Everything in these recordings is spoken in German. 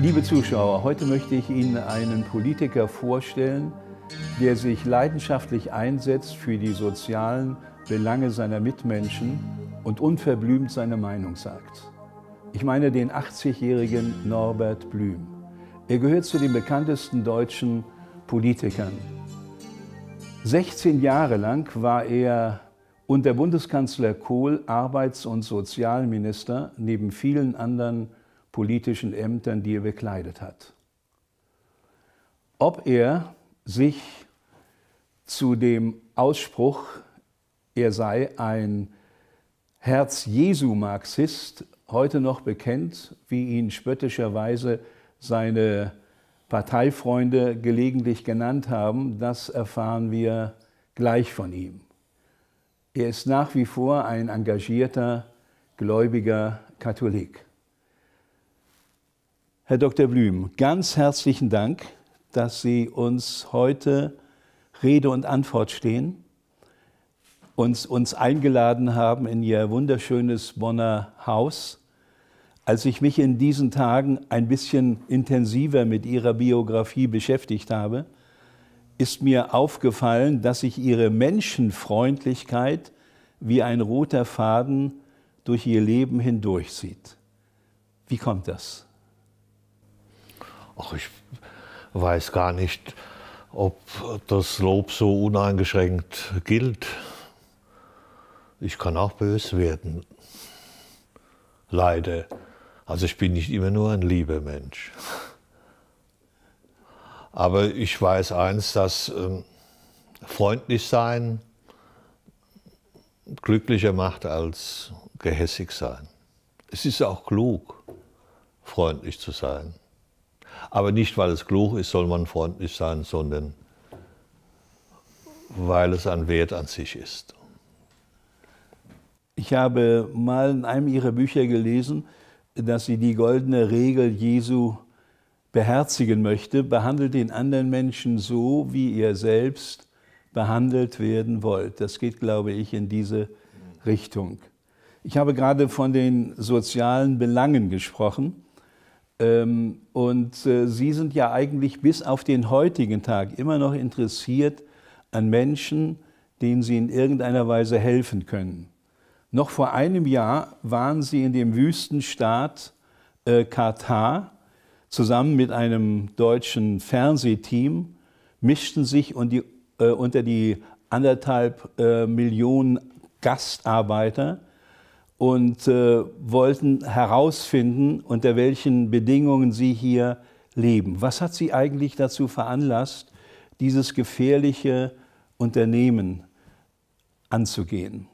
Liebe Zuschauer, heute möchte ich Ihnen einen Politiker vorstellen, der sich leidenschaftlich einsetzt für die sozialen Belange seiner Mitmenschen und unverblümt seine Meinung sagt. Ich meine den 80-jährigen Norbert Blüm. Er gehört zu den bekanntesten deutschen Politikern. 16 Jahre lang war er unter Bundeskanzler Kohl Arbeits- und Sozialminister neben vielen anderen politischen Ämtern, die er bekleidet hat. Ob er sich zu dem Ausspruch, er sei ein Herz-Jesu-Marxist, heute noch bekennt, wie ihn spöttischerweise seine Parteifreunde gelegentlich genannt haben, das erfahren wir gleich von ihm. Er ist nach wie vor ein engagierter, gläubiger Katholik. Herr Dr. Blüm, ganz herzlichen Dank, dass Sie uns heute Rede und Antwort stehen, uns, uns eingeladen haben in Ihr wunderschönes Bonner Haus. Als ich mich in diesen Tagen ein bisschen intensiver mit Ihrer Biografie beschäftigt habe, ist mir aufgefallen, dass sich Ihre Menschenfreundlichkeit wie ein roter Faden durch Ihr Leben hindurchzieht. Wie kommt das? ach, ich weiß gar nicht, ob das Lob so uneingeschränkt gilt. Ich kann auch böse werden. Leider. Also ich bin nicht immer nur ein lieber Mensch. Aber ich weiß eins, dass äh, freundlich sein glücklicher macht als gehässig sein. Es ist auch klug, freundlich zu sein. Aber nicht, weil es klug ist, soll man freundlich sein, sondern weil es ein Wert an sich ist. Ich habe mal in einem Ihrer Bücher gelesen, dass sie die goldene Regel Jesu beherzigen möchte, behandelt den anderen Menschen so, wie ihr selbst behandelt werden wollt. Das geht, glaube ich, in diese Richtung. Ich habe gerade von den sozialen Belangen gesprochen. Ähm, und äh, Sie sind ja eigentlich bis auf den heutigen Tag immer noch interessiert an Menschen, denen Sie in irgendeiner Weise helfen können. Noch vor einem Jahr waren Sie in dem Wüstenstaat äh, Katar zusammen mit einem deutschen Fernsehteam, mischten sich und die, äh, unter die anderthalb äh, Millionen Gastarbeiter und äh, wollten herausfinden, unter welchen Bedingungen sie hier leben. Was hat sie eigentlich dazu veranlasst, dieses gefährliche Unternehmen anzugehen?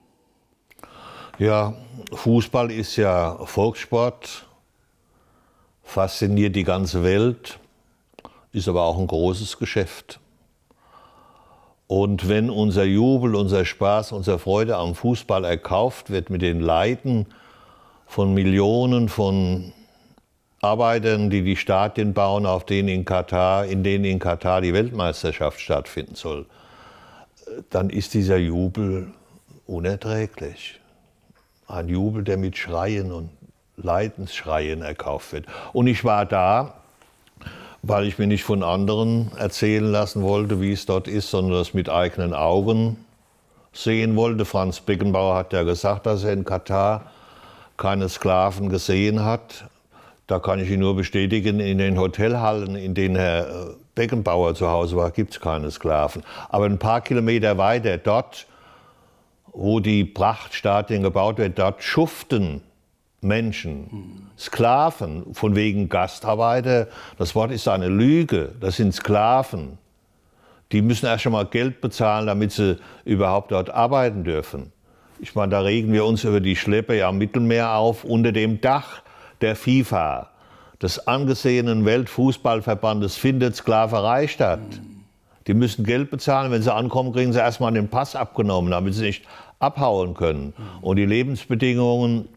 Ja, Fußball ist ja Volkssport, fasziniert die ganze Welt, ist aber auch ein großes Geschäft. Und wenn unser Jubel, unser Spaß, unsere Freude am Fußball erkauft wird mit den Leiden von Millionen von Arbeitern, die die Stadien bauen, auf denen in Katar, in denen in Katar die Weltmeisterschaft stattfinden soll, dann ist dieser Jubel unerträglich. Ein Jubel, der mit Schreien und Leidensschreien erkauft wird. Und ich war da weil ich mir nicht von anderen erzählen lassen wollte, wie es dort ist, sondern das mit eigenen Augen sehen wollte. Franz Beckenbauer hat ja gesagt, dass er in Katar keine Sklaven gesehen hat. Da kann ich ihn nur bestätigen, in den Hotelhallen, in denen Herr äh, Beckenbauer zu Hause war, gibt es keine Sklaven. Aber ein paar Kilometer weiter, dort, wo die Prachtstatien gebaut werden, dort schuften Menschen. Sklaven, von wegen Gastarbeiter, das Wort ist eine Lüge, das sind Sklaven. Die müssen erst einmal Geld bezahlen, damit sie überhaupt dort arbeiten dürfen. Ich meine, da regen wir uns über die Schlepper ja am Mittelmeer auf, unter dem Dach der FIFA, des angesehenen Weltfußballverbandes, findet Sklaverei statt. Die müssen Geld bezahlen, wenn sie ankommen, kriegen sie erstmal den Pass abgenommen, damit sie nicht abhauen können. Und die Lebensbedingungen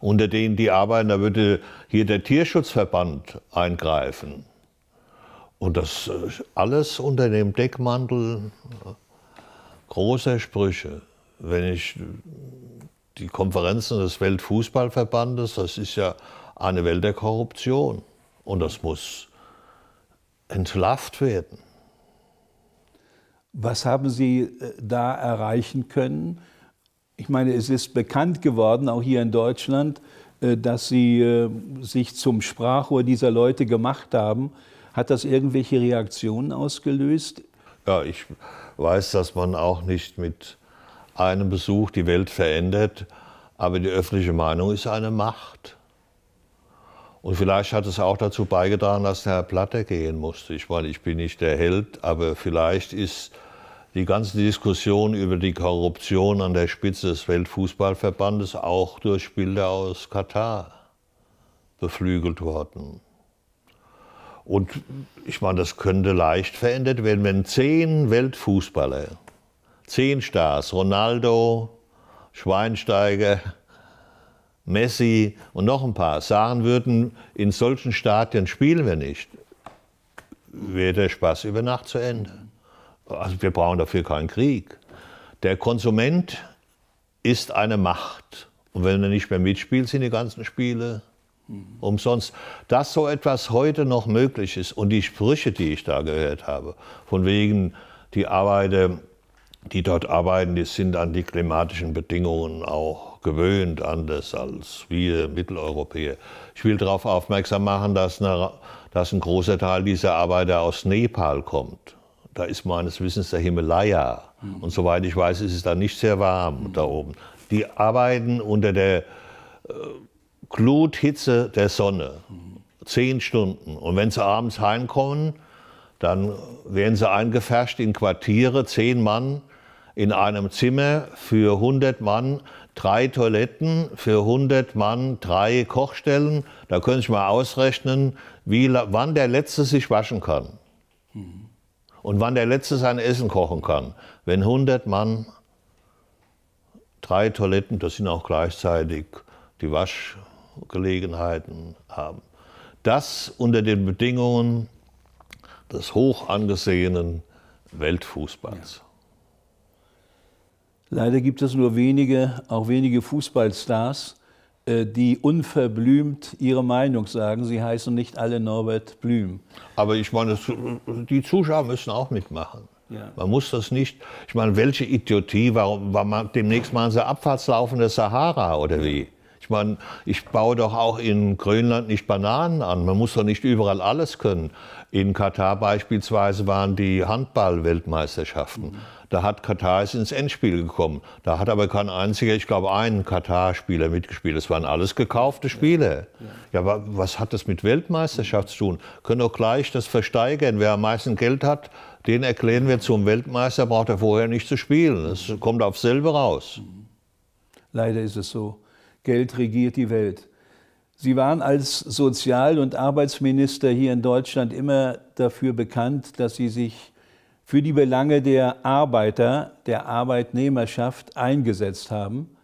unter denen die arbeiten, da würde hier der Tierschutzverband eingreifen. Und das äh, alles unter dem Deckmantel äh, großer Sprüche. Wenn ich äh, die Konferenzen des Weltfußballverbandes, das ist ja eine Welt der Korruption und das muss entlarvt werden. Was haben Sie da erreichen können? Ich meine, es ist bekannt geworden, auch hier in Deutschland, äh, dass sie äh, sich zum Sprachrohr dieser Leute gemacht haben. Hat das irgendwelche Reaktionen ausgelöst? Ja, ich weiß, dass man auch nicht mit einem Besuch die Welt verändert, aber die öffentliche Meinung ist eine Macht. Und vielleicht hat es auch dazu beigetragen, dass der Herr Platter gehen musste. Ich meine, ich bin nicht der Held, aber vielleicht ist die ganze Diskussion über die Korruption an der Spitze des Weltfußballverbandes auch durch Bilder aus Katar beflügelt worden. Und ich meine, das könnte leicht verändert werden, wenn zehn Weltfußballer, zehn Stars, Ronaldo, Schweinsteiger, Messi und noch ein paar sagen würden, in solchen Stadien spielen wir nicht, wäre der Spaß über Nacht zu Ende. Also wir brauchen dafür keinen Krieg. Der Konsument ist eine Macht. Und wenn er nicht mehr mitspielt, sind die ganzen Spiele mhm. umsonst. Dass so etwas heute noch möglich ist und die Sprüche, die ich da gehört habe, von wegen die Arbeiter, die dort arbeiten, die sind an die klimatischen Bedingungen auch gewöhnt, anders als wir Mitteleuropäer. Ich will darauf aufmerksam machen, dass, eine, dass ein großer Teil dieser Arbeiter aus Nepal kommt. Da ist meines Wissens der Himalaya. Mhm. Und soweit ich weiß, ist es da nicht sehr warm mhm. da oben. Die arbeiten unter der äh, Gluthitze der Sonne. Mhm. Zehn Stunden. Und wenn sie abends heimkommen, dann werden sie eingefärscht in Quartiere, zehn Mann in einem Zimmer für 100 Mann, drei Toiletten, für 100 Mann drei Kochstellen. Da können Sie mal ausrechnen, wie, wann der Letzte sich waschen kann. Mhm und wann der Letzte sein Essen kochen kann. Wenn 100 Mann drei Toiletten, das sind auch gleichzeitig die Waschgelegenheiten haben. Das unter den Bedingungen des hoch angesehenen Weltfußballs. Leider gibt es nur wenige, auch wenige Fußballstars, äh, die unverblümt ihre Meinung sagen. Sie heißen nicht alle Norbert Blüm. Aber ich meine, die Zuschauer müssen auch mitmachen. Ja. Man muss das nicht. Ich meine, welche Idiotie, warum, warum demnächst machen sie Abfahrtslaufen der Sahara oder wie? Ich meine, ich baue doch auch in Grönland nicht Bananen an. Man muss doch nicht überall alles können. In Katar beispielsweise waren die Handball-Weltmeisterschaften. Mhm. Da hat Katar ist ins Endspiel gekommen. Da hat aber kein einziger, ich glaube, einen Katar-Spieler mitgespielt. Das waren alles gekaufte Spiele. Ja, aber was hat das mit Weltmeisterschaft zu tun? Können doch gleich das versteigern. Wer am meisten Geld hat, den erklären wir zum Weltmeister, braucht er vorher nicht zu spielen. Es kommt aufs selbe raus. Leider ist es so. Geld regiert die Welt. Sie waren als Sozial- und Arbeitsminister hier in Deutschland immer dafür bekannt, dass Sie sich für die Belange der Arbeiter, der Arbeitnehmerschaft eingesetzt haben.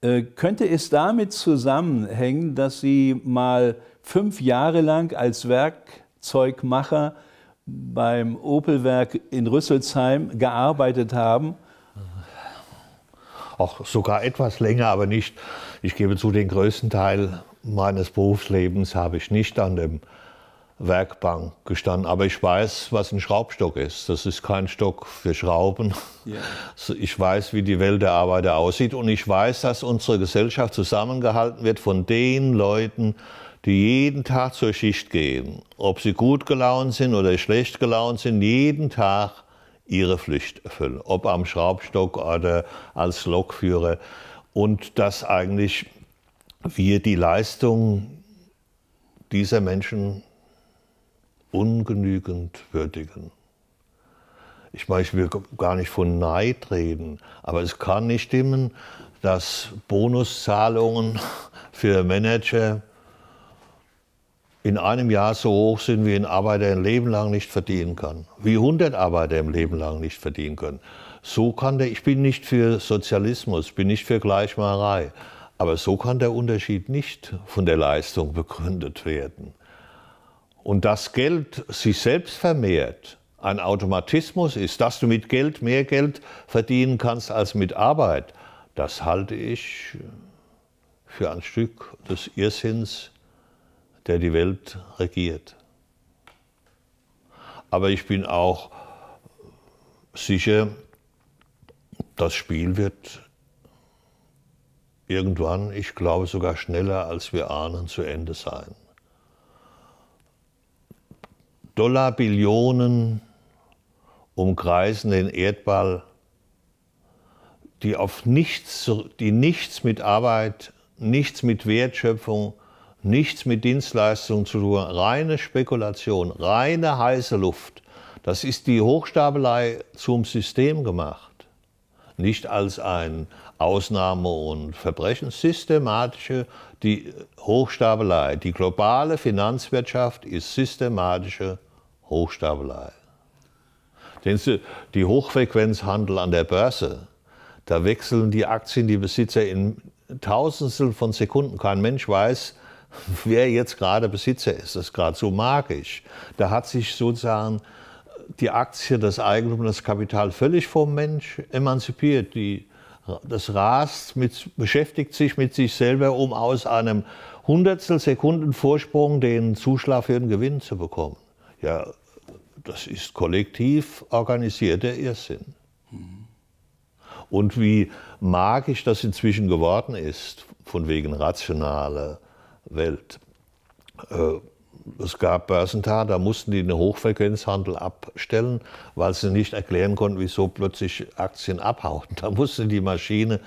Äh, könnte es damit zusammenhängen, dass Sie mal fünf Jahre lang als Werkzeugmacher beim Opelwerk in Rüsselsheim gearbeitet haben? Auch sogar etwas länger, aber nicht ich gebe zu, den größten Teil meines Berufslebens habe ich nicht an dem Werkbank gestanden. Aber ich weiß, was ein Schraubstock ist. Das ist kein Stock für Schrauben. Ja. Ich weiß, wie die Welt der Arbeiter aussieht. Und ich weiß, dass unsere Gesellschaft zusammengehalten wird von den Leuten, die jeden Tag zur Schicht gehen. Ob sie gut gelaunt sind oder schlecht gelaunt sind, jeden Tag ihre Pflicht erfüllen. Ob am Schraubstock oder als Lokführer und dass eigentlich wir die Leistung dieser Menschen ungenügend würdigen. Ich meine, ich will gar nicht von Neid reden, aber es kann nicht stimmen, dass Bonuszahlungen für Manager in einem Jahr so hoch sind, wie ein Arbeiter ein Leben lang nicht verdienen kann, wie 100 Arbeiter im Leben lang nicht verdienen können. So kann der, ich bin nicht für Sozialismus, bin nicht für Gleichmacherei, aber so kann der Unterschied nicht von der Leistung begründet werden. Und dass Geld sich selbst vermehrt, ein Automatismus ist, dass du mit Geld mehr Geld verdienen kannst als mit Arbeit, das halte ich für ein Stück des Irrsinns, der die Welt regiert. Aber ich bin auch sicher, das Spiel wird irgendwann, ich glaube sogar schneller, als wir ahnen, zu Ende sein. Dollarbillionen umkreisen den Erdball, die auf nichts, die nichts mit Arbeit, nichts mit Wertschöpfung, nichts mit Dienstleistungen zu tun, reine Spekulation, reine heiße Luft. Das ist die Hochstapelei zum System gemacht nicht als ein Ausnahme- und Verbrechenssystematische die Hochstapelei. Die globale Finanzwirtschaft ist systematische Hochstapelei. Die Hochfrequenzhandel an der Börse, da wechseln die Aktien die Besitzer in Tausendstel von Sekunden. Kein Mensch weiß, wer jetzt gerade Besitzer ist. Das ist gerade so magisch. Da hat sich sozusagen die Aktie, das Eigentum, das Kapital völlig vom Mensch emanzipiert. Die, das Rast mit, beschäftigt sich mit sich selber, um aus einem Hundertstel Sekunden Vorsprung den Zuschlag für den Gewinn zu bekommen. Ja, das ist kollektiv organisierter Irrsinn. Mhm. Und wie magisch das inzwischen geworden ist, von wegen rationale Welt. Äh, es gab Börsentage, da mussten die den Hochfrequenzhandel abstellen, weil sie nicht erklären konnten, wieso plötzlich Aktien abhauten. Da musste die Maschine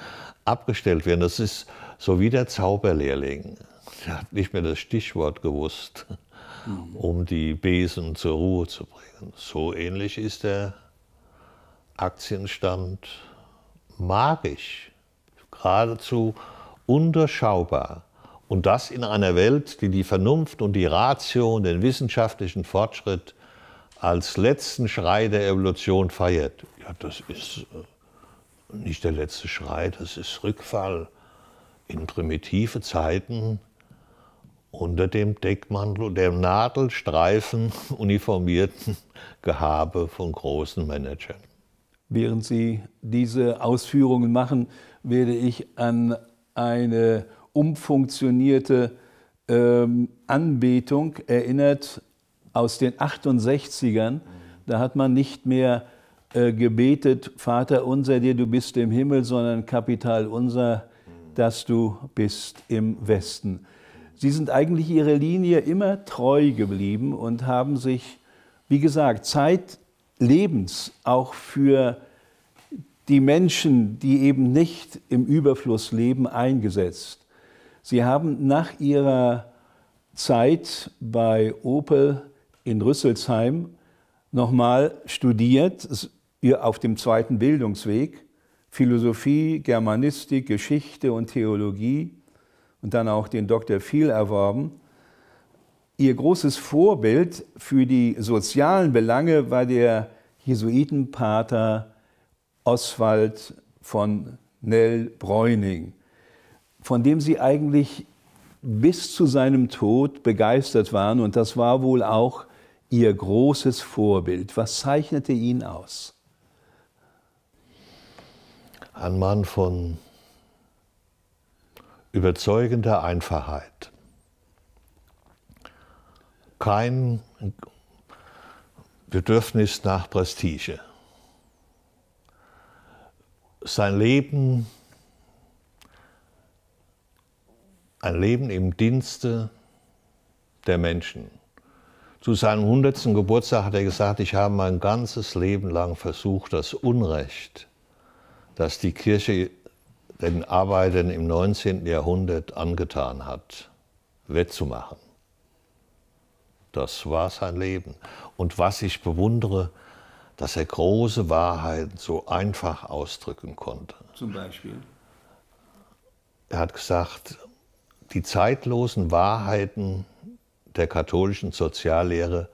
abgestellt werden. Das ist so wie der Zauberlehrling. Der hat nicht mehr das Stichwort gewusst, um die Besen zur Ruhe zu bringen. So ähnlich ist der Aktienstand magisch, geradezu undurchschaubar. Und das in einer Welt, die die Vernunft und die Ratio und den wissenschaftlichen Fortschritt als letzten Schrei der Evolution feiert. Ja, das ist äh, nicht der letzte Schrei, das ist Rückfall in primitive Zeiten unter dem Deckmantel dem Nadelstreifen uniformierten Gehabe von großen Managern. Während Sie diese Ausführungen machen, werde ich an eine umfunktionierte ähm, Anbetung erinnert aus den 68ern. Da hat man nicht mehr äh, gebetet, Vater unser dir, du bist im Himmel, sondern Kapital unser, dass du bist im Westen. Sie sind eigentlich ihrer Linie immer treu geblieben und haben sich, wie gesagt, zeitlebens auch für die Menschen, die eben nicht im Überfluss leben, eingesetzt. Sie haben nach Ihrer Zeit bei Opel in Rüsselsheim nochmal studiert, auf dem zweiten Bildungsweg, Philosophie, Germanistik, Geschichte und Theologie und dann auch den Dr. Phil erworben. Ihr großes Vorbild für die sozialen Belange war der Jesuitenpater Oswald von Nell Bräuning von dem sie eigentlich bis zu seinem Tod begeistert waren. Und das war wohl auch ihr großes Vorbild. Was zeichnete ihn aus? Ein Mann von überzeugender Einfachheit. Kein Bedürfnis nach Prestige. Sein Leben ein Leben im Dienste der Menschen. Zu seinem 100. Geburtstag hat er gesagt, ich habe mein ganzes Leben lang versucht, das Unrecht, das die Kirche den Arbeitern im 19. Jahrhundert angetan hat, wettzumachen. Das war sein Leben. Und was ich bewundere, dass er große Wahrheiten so einfach ausdrücken konnte. Zum Beispiel? Er hat gesagt, die zeitlosen Wahrheiten der katholischen Soziallehre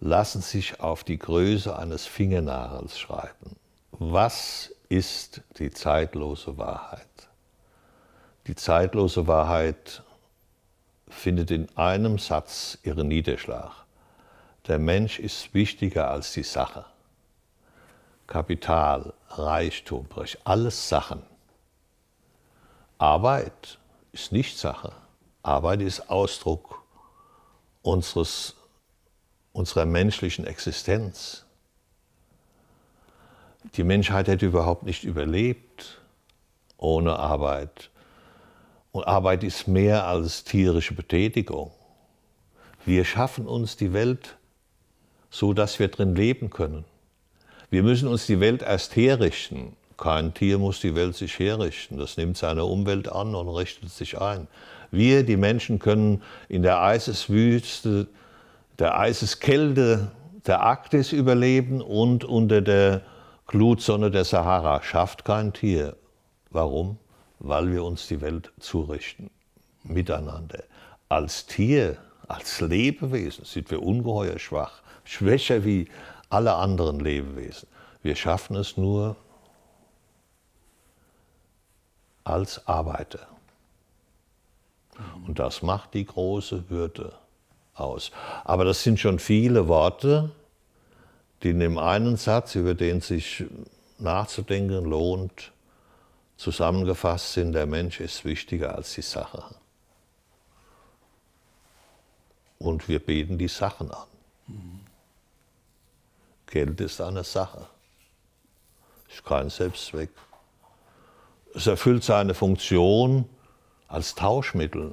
lassen sich auf die Größe eines Fingernagels schreiben. Was ist die zeitlose Wahrheit? Die zeitlose Wahrheit findet in einem Satz ihren Niederschlag. Der Mensch ist wichtiger als die Sache. Kapital, Reichtum, alles Sachen. Arbeit ist nicht Sache. Arbeit ist Ausdruck unseres, unserer menschlichen Existenz. Die Menschheit hätte überhaupt nicht überlebt ohne Arbeit. Und Arbeit ist mehr als tierische Betätigung. Wir schaffen uns die Welt so, dass wir drin leben können. Wir müssen uns die Welt erst herrichten kein Tier muss die Welt sich herrichten. Das nimmt seine Umwelt an und richtet sich ein. Wir, die Menschen, können in der Eiseswüste, der Eiseskälte der Arktis überleben und unter der Glutsonne der Sahara. Schafft kein Tier. Warum? Weil wir uns die Welt zurichten. Miteinander. Als Tier, als Lebewesen sind wir ungeheuer schwach. Schwächer wie alle anderen Lebewesen. Wir schaffen es nur, als Arbeiter. Und das macht die große Würde aus. Aber das sind schon viele Worte, die in dem einen Satz, über den sich nachzudenken lohnt, zusammengefasst sind, der Mensch ist wichtiger als die Sache. Und wir beten die Sachen an. Mhm. Geld ist eine Sache, ist kein Selbstzweck es erfüllt seine Funktion als Tauschmittel,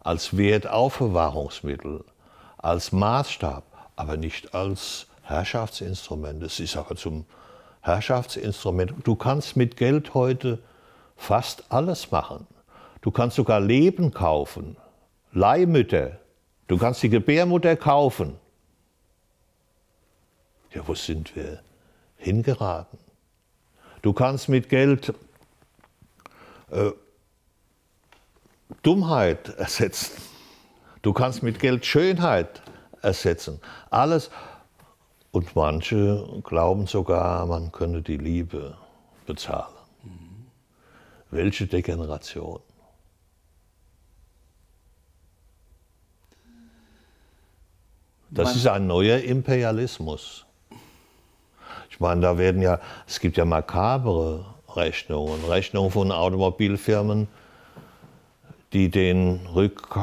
als Wertaufbewahrungsmittel, als Maßstab, aber nicht als Herrschaftsinstrument. Es ist aber zum Herrschaftsinstrument. Du kannst mit Geld heute fast alles machen. Du kannst sogar Leben kaufen, Leihmütter. Du kannst die Gebärmutter kaufen. Ja, wo sind wir hingeraten? Du kannst mit Geld äh, Dummheit ersetzen. Du kannst mit Geld Schönheit ersetzen. Alles. Und manche glauben sogar, man könne die Liebe bezahlen. Mhm. Welche Degeneration. Das ist ein neuer Imperialismus. Ich meine, da werden ja, es gibt ja makabere Rechnungen, Rechnungen von Automobilfirmen, die den Rück,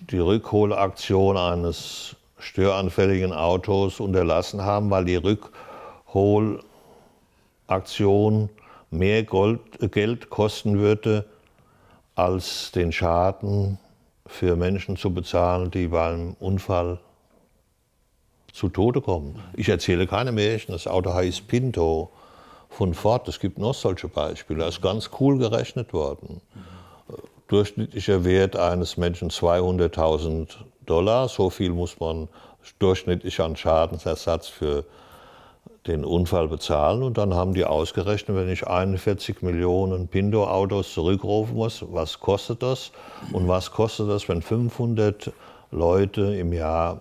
die Rückholaktion eines störanfälligen Autos unterlassen haben, weil die Rückholaktion mehr Gold, Geld kosten würde, als den Schaden für Menschen zu bezahlen, die beim Unfall zu Tode kommen. Ich erzähle keine Märchen, das Auto heißt Pinto von Ford, es gibt noch solche Beispiele, ist ganz cool gerechnet worden. Durchschnittlicher Wert eines Menschen 200.000 Dollar, so viel muss man durchschnittlich an Schadensersatz für den Unfall bezahlen und dann haben die ausgerechnet, wenn ich 41 Millionen Pinto-Autos zurückrufen muss, was kostet das und was kostet das, wenn 500 Leute im Jahr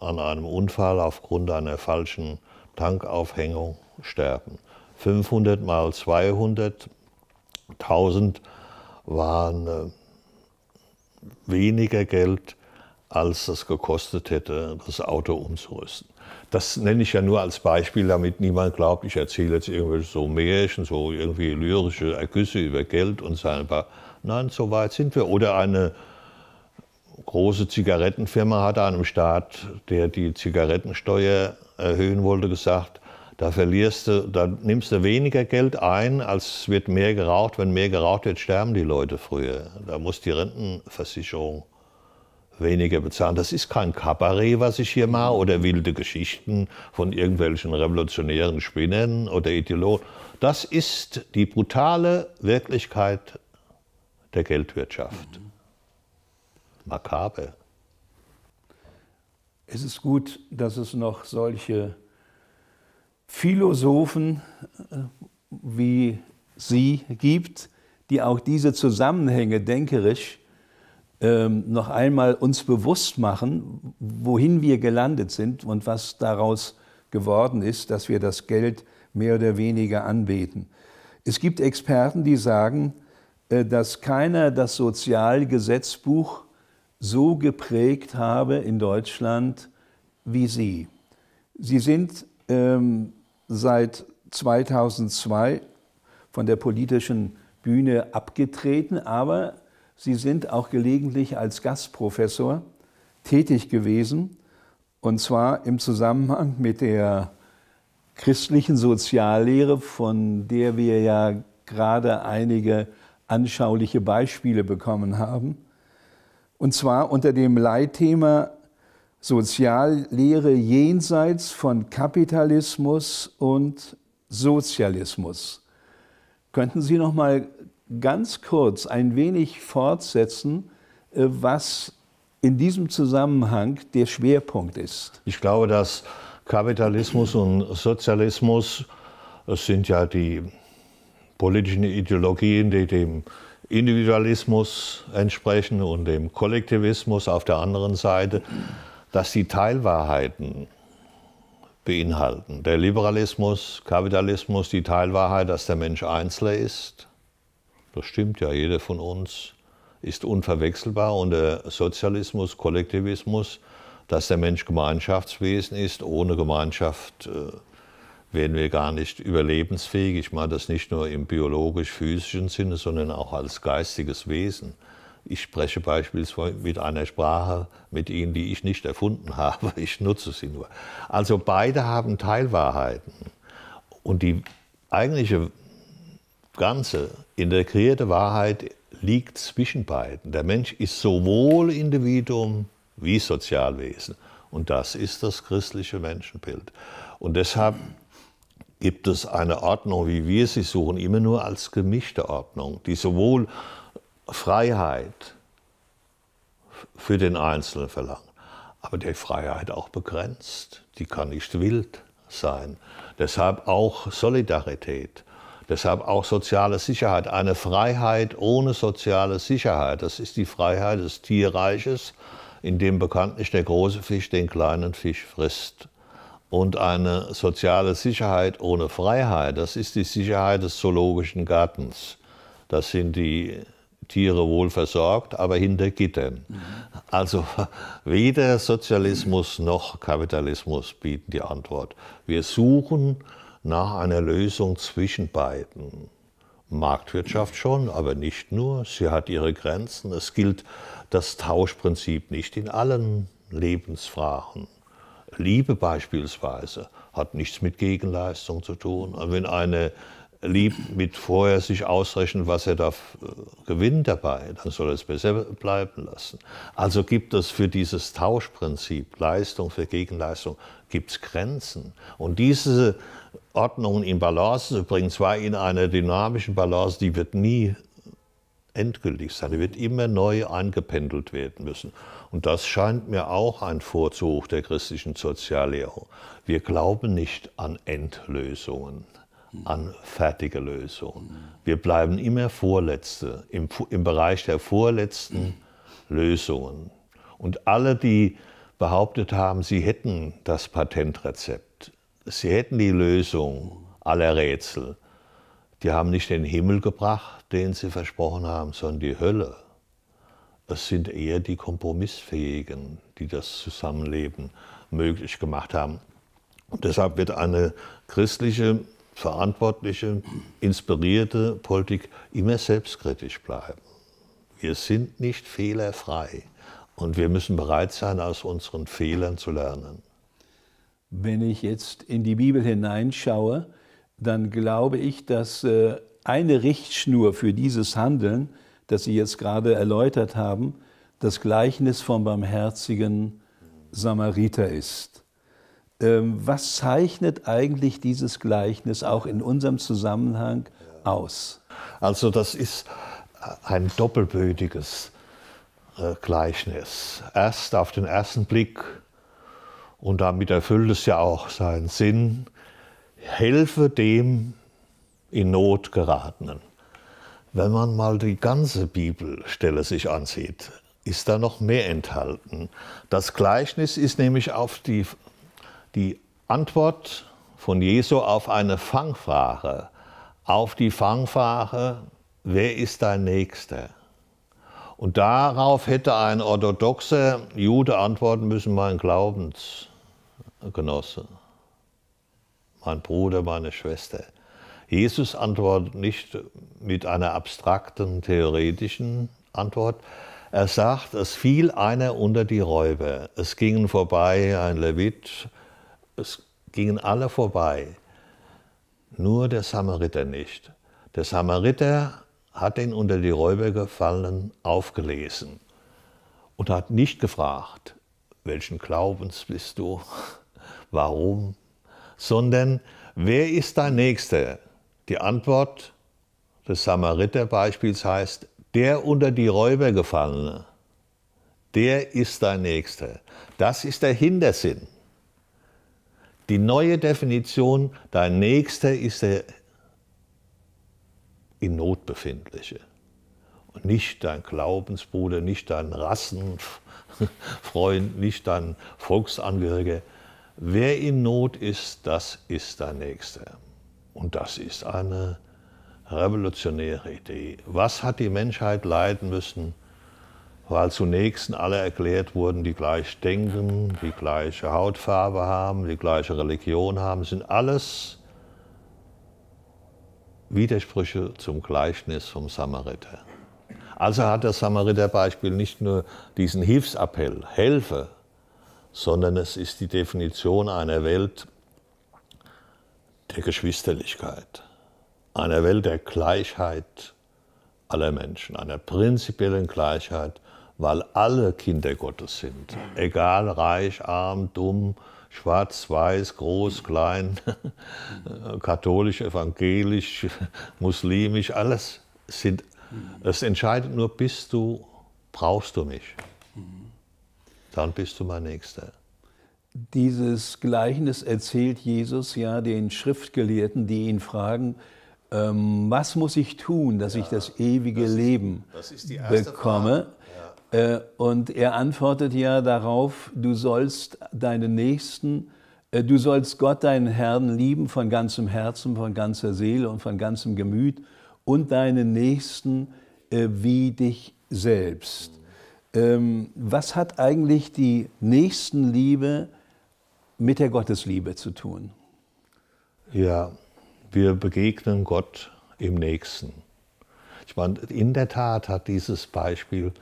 an einem Unfall aufgrund einer falschen Tankaufhängung sterben. 500 mal 200, 1000 waren äh, weniger Geld, als es gekostet hätte, das Auto umzurüsten. Das nenne ich ja nur als Beispiel, damit niemand glaubt, ich erzähle jetzt irgendwelche so Märchen, so irgendwie lyrische Ergüsse über Geld und sein paar. Nein, so weit sind wir. Oder eine große Zigarettenfirma hat einem Staat, der die Zigarettensteuer erhöhen wollte, gesagt, da verlierst du, da nimmst du weniger Geld ein, als wird mehr geraucht. Wenn mehr geraucht wird, sterben die Leute früher. Da muss die Rentenversicherung weniger bezahlen. Das ist kein Kabarett, was ich hier mache, oder wilde Geschichten von irgendwelchen revolutionären Spinnern oder Ideologen. Das ist die brutale Wirklichkeit der Geldwirtschaft. Makabe. Es ist gut, dass es noch solche Philosophen äh, wie sie gibt, die auch diese Zusammenhänge denkerisch ähm, noch einmal uns bewusst machen, wohin wir gelandet sind und was daraus geworden ist, dass wir das Geld mehr oder weniger anbeten. Es gibt Experten, die sagen, äh, dass keiner das Sozialgesetzbuch so geprägt habe in Deutschland wie Sie. Sie sind ähm, seit 2002 von der politischen Bühne abgetreten, aber Sie sind auch gelegentlich als Gastprofessor tätig gewesen, und zwar im Zusammenhang mit der christlichen Soziallehre, von der wir ja gerade einige anschauliche Beispiele bekommen haben. Und zwar unter dem Leitthema Soziallehre jenseits von Kapitalismus und Sozialismus. Könnten Sie noch mal ganz kurz ein wenig fortsetzen, äh, was in diesem Zusammenhang der Schwerpunkt ist? Ich glaube, dass Kapitalismus und Sozialismus sind ja die politischen Ideologien, die dem Individualismus entsprechen und dem Kollektivismus auf der anderen Seite dass die Teilwahrheiten beinhalten. Der Liberalismus, Kapitalismus, die Teilwahrheit, dass der Mensch Einzelner ist, das stimmt ja, jeder von uns ist unverwechselbar. Und der Sozialismus, Kollektivismus, dass der Mensch Gemeinschaftswesen ist, ohne Gemeinschaft äh, werden wir gar nicht überlebensfähig. Ich meine das nicht nur im biologisch-physischen Sinne, sondern auch als geistiges Wesen. Ich spreche beispielsweise mit einer Sprache mit Ihnen, die ich nicht erfunden habe. Ich nutze sie nur. Also beide haben Teilwahrheiten. Und die eigentliche ganze integrierte Wahrheit liegt zwischen beiden. Der Mensch ist sowohl Individuum wie Sozialwesen. Und das ist das christliche Menschenbild. Und deshalb gibt es eine Ordnung, wie wir sie suchen, immer nur als gemischte Ordnung, die sowohl Freiheit für den Einzelnen verlangen, aber die Freiheit auch begrenzt. Die kann nicht wild sein. Deshalb auch Solidarität. Deshalb auch soziale Sicherheit. Eine Freiheit ohne soziale Sicherheit, das ist die Freiheit des Tierreiches, in dem bekanntlich der große Fisch den kleinen Fisch frisst. Und eine soziale Sicherheit ohne Freiheit, das ist die Sicherheit des zoologischen Gartens. Das sind die Tiere wohl versorgt, aber hinter Gittern. Also weder Sozialismus noch Kapitalismus bieten die Antwort. Wir suchen nach einer Lösung zwischen beiden. Marktwirtschaft schon, aber nicht nur. Sie hat ihre Grenzen. Es gilt das Tauschprinzip nicht in allen Lebensfragen. Liebe beispielsweise hat nichts mit Gegenleistung zu tun. Wenn eine lieb mit vorher sich ausrechnen, was er da äh, gewinnt dabei. Dann soll er es besser bleiben lassen. Also gibt es für dieses Tauschprinzip Leistung für Gegenleistung gibt's Grenzen. Und diese Ordnung in Balance zu bringen, zwar in einer dynamischen Balance, die wird nie endgültig sein, die wird immer neu eingependelt werden müssen. Und das scheint mir auch ein Vorzug der christlichen Soziallehre. Wir glauben nicht an Endlösungen an fertige Lösungen. Wir bleiben immer Vorletzte, im, im Bereich der vorletzten Lösungen. Und alle, die behauptet haben, sie hätten das Patentrezept, sie hätten die Lösung aller Rätsel, die haben nicht den Himmel gebracht, den sie versprochen haben, sondern die Hölle. Es sind eher die Kompromissfähigen, die das Zusammenleben möglich gemacht haben. Und deshalb wird eine christliche verantwortliche, inspirierte Politik immer selbstkritisch bleiben. Wir sind nicht fehlerfrei und wir müssen bereit sein, aus unseren Fehlern zu lernen. Wenn ich jetzt in die Bibel hineinschaue, dann glaube ich, dass äh, eine Richtschnur für dieses Handeln, das Sie jetzt gerade erläutert haben, das Gleichnis vom barmherzigen Samariter ist. Ähm, was zeichnet eigentlich dieses Gleichnis auch in unserem Zusammenhang aus? Also das ist ein doppelbödiges äh, Gleichnis. Erst auf den ersten Blick, und damit erfüllt es ja auch seinen Sinn, helfe dem in Not geratenen. Wenn man mal die ganze Bibelstelle sich ansieht, ist da noch mehr enthalten. Das Gleichnis ist nämlich auf die die Antwort von Jesu auf eine Fangfrage, auf die Fangfrage, wer ist dein Nächster? Und darauf hätte ein orthodoxer Jude antworten müssen, mein Glaubensgenosse, mein Bruder, meine Schwester. Jesus antwortet nicht mit einer abstrakten, theoretischen Antwort. Er sagt, es fiel einer unter die Räuber. Es gingen vorbei ein Levit, es gingen alle vorbei, nur der Samariter nicht. Der Samariter hat den unter die Räuber gefallenen aufgelesen und hat nicht gefragt, welchen Glaubens bist du, warum, sondern wer ist dein Nächster? Die Antwort des Samariterbeispiels heißt, der unter die Räuber gefallene, der ist dein Nächster. Das ist der Hintersinn. Die neue Definition, dein Nächster ist der in Not befindliche. Und nicht dein Glaubensbruder, nicht dein Rassenfreund, nicht dein Volksangehöriger. Wer in Not ist, das ist dein Nächster. Und das ist eine revolutionäre Idee. Was hat die Menschheit leiden müssen? weil zunächst alle erklärt wurden, die gleich denken, die gleiche Hautfarbe haben, die gleiche Religion haben, sind alles Widersprüche zum Gleichnis vom Samariter. Also hat das Samariterbeispiel nicht nur diesen Hilfsappell, helfe, sondern es ist die Definition einer Welt der Geschwisterlichkeit, einer Welt der Gleichheit aller Menschen, einer prinzipiellen Gleichheit weil alle Kinder Gottes sind, egal reich, arm, dumm, schwarz, weiß, groß, klein, katholisch, evangelisch, muslimisch, alles sind, es entscheidet nur, bist du, brauchst du mich, dann bist du mein Nächster. Dieses Gleichnis erzählt Jesus ja den Schriftgelehrten, die ihn fragen, ähm, was muss ich tun, dass ja, ich das ewige das ist, Leben das bekomme? Frage. Äh, und er antwortet ja darauf, du sollst deinen Nächsten, äh, du sollst Gott, deinen Herrn, lieben von ganzem Herzen, von ganzer Seele und von ganzem Gemüt und deinen Nächsten äh, wie dich selbst. Ähm, was hat eigentlich die Nächstenliebe mit der Gottesliebe zu tun? Ja, wir begegnen Gott im Nächsten. Ich meine, in der Tat hat dieses Beispiel